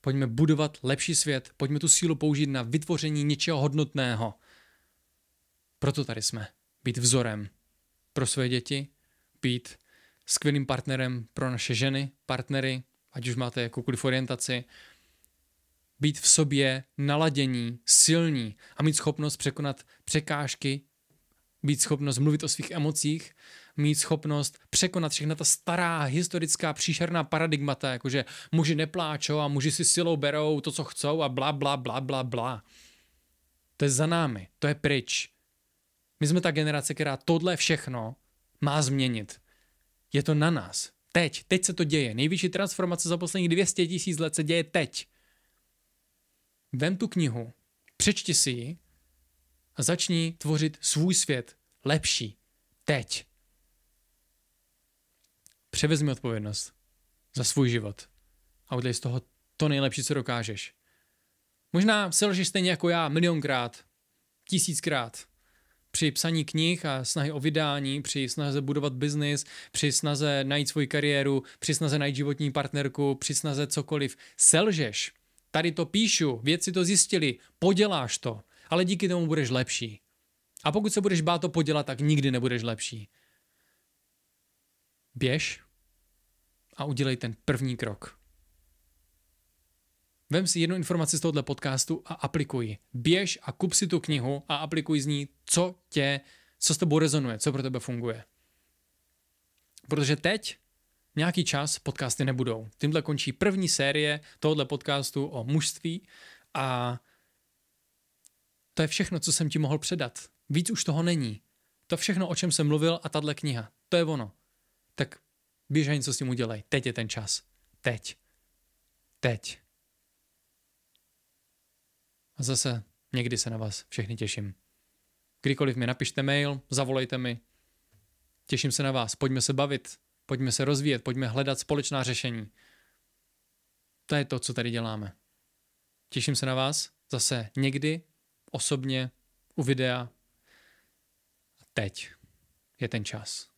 pojďme budovat lepší svět, pojďme tu sílu použít na vytvoření něčeho hodnotného. Proto tady jsme. Být vzorem pro své děti, být skvělým partnerem pro naše ženy, partnery, ať už máte jakoukoliv orientaci, být v sobě naladění, silní a mít schopnost překonat překážky, být schopnost mluvit o svých emocích, mít schopnost překonat všechna ta stará historická příšerná paradigmata, jakože muži nepláčou a muži si silou berou to, co chcou a bla, bla, bla, bla, bla. To je za námi, to je pryč. My jsme ta generace, která tohle všechno má změnit. Je to na nás. Teď, teď se to děje. Největší transformace za posledních 200 tisíc let se děje teď. Vem tu knihu, přečti si ji a začni tvořit svůj svět lepší. Teď převezmi odpovědnost za svůj život a udělej z toho to nejlepší, co dokážeš. Možná selžeš stejně jako já milionkrát, tisíckrát, při psaní knih a snahy o vydání, při snaze budovat biznis, při snaze najít svoji kariéru, při snaze najít životní partnerku, při snaze cokoliv. Selžeš. Tady to píšu, věci to zjistili, poděláš to, ale díky tomu budeš lepší. A pokud se budeš bát to podělat, tak nikdy nebudeš lepší. Běž, a udělej ten první krok. Vem si jednu informaci z tohoto podcastu a aplikuj. Běž a kup si tu knihu a aplikuj z ní, co tě, co s tebou rezonuje, co pro tebe funguje. Protože teď nějaký čas podcasty nebudou. Tímhle končí první série tohoto podcastu o mužství a to je všechno, co jsem ti mohl předat. Víc už toho není. To všechno, o čem jsem mluvil a tahle kniha. To je ono. Tak Běž a něco s tím udělej. Teď je ten čas. Teď. Teď. A zase někdy se na vás všechny těším. Kdykoliv mi napište mail, zavolejte mi. Těším se na vás. Pojďme se bavit, pojďme se rozvíjet, pojďme hledat společná řešení. To je to, co tady děláme. Těším se na vás zase někdy, osobně, u videa. A teď je ten čas.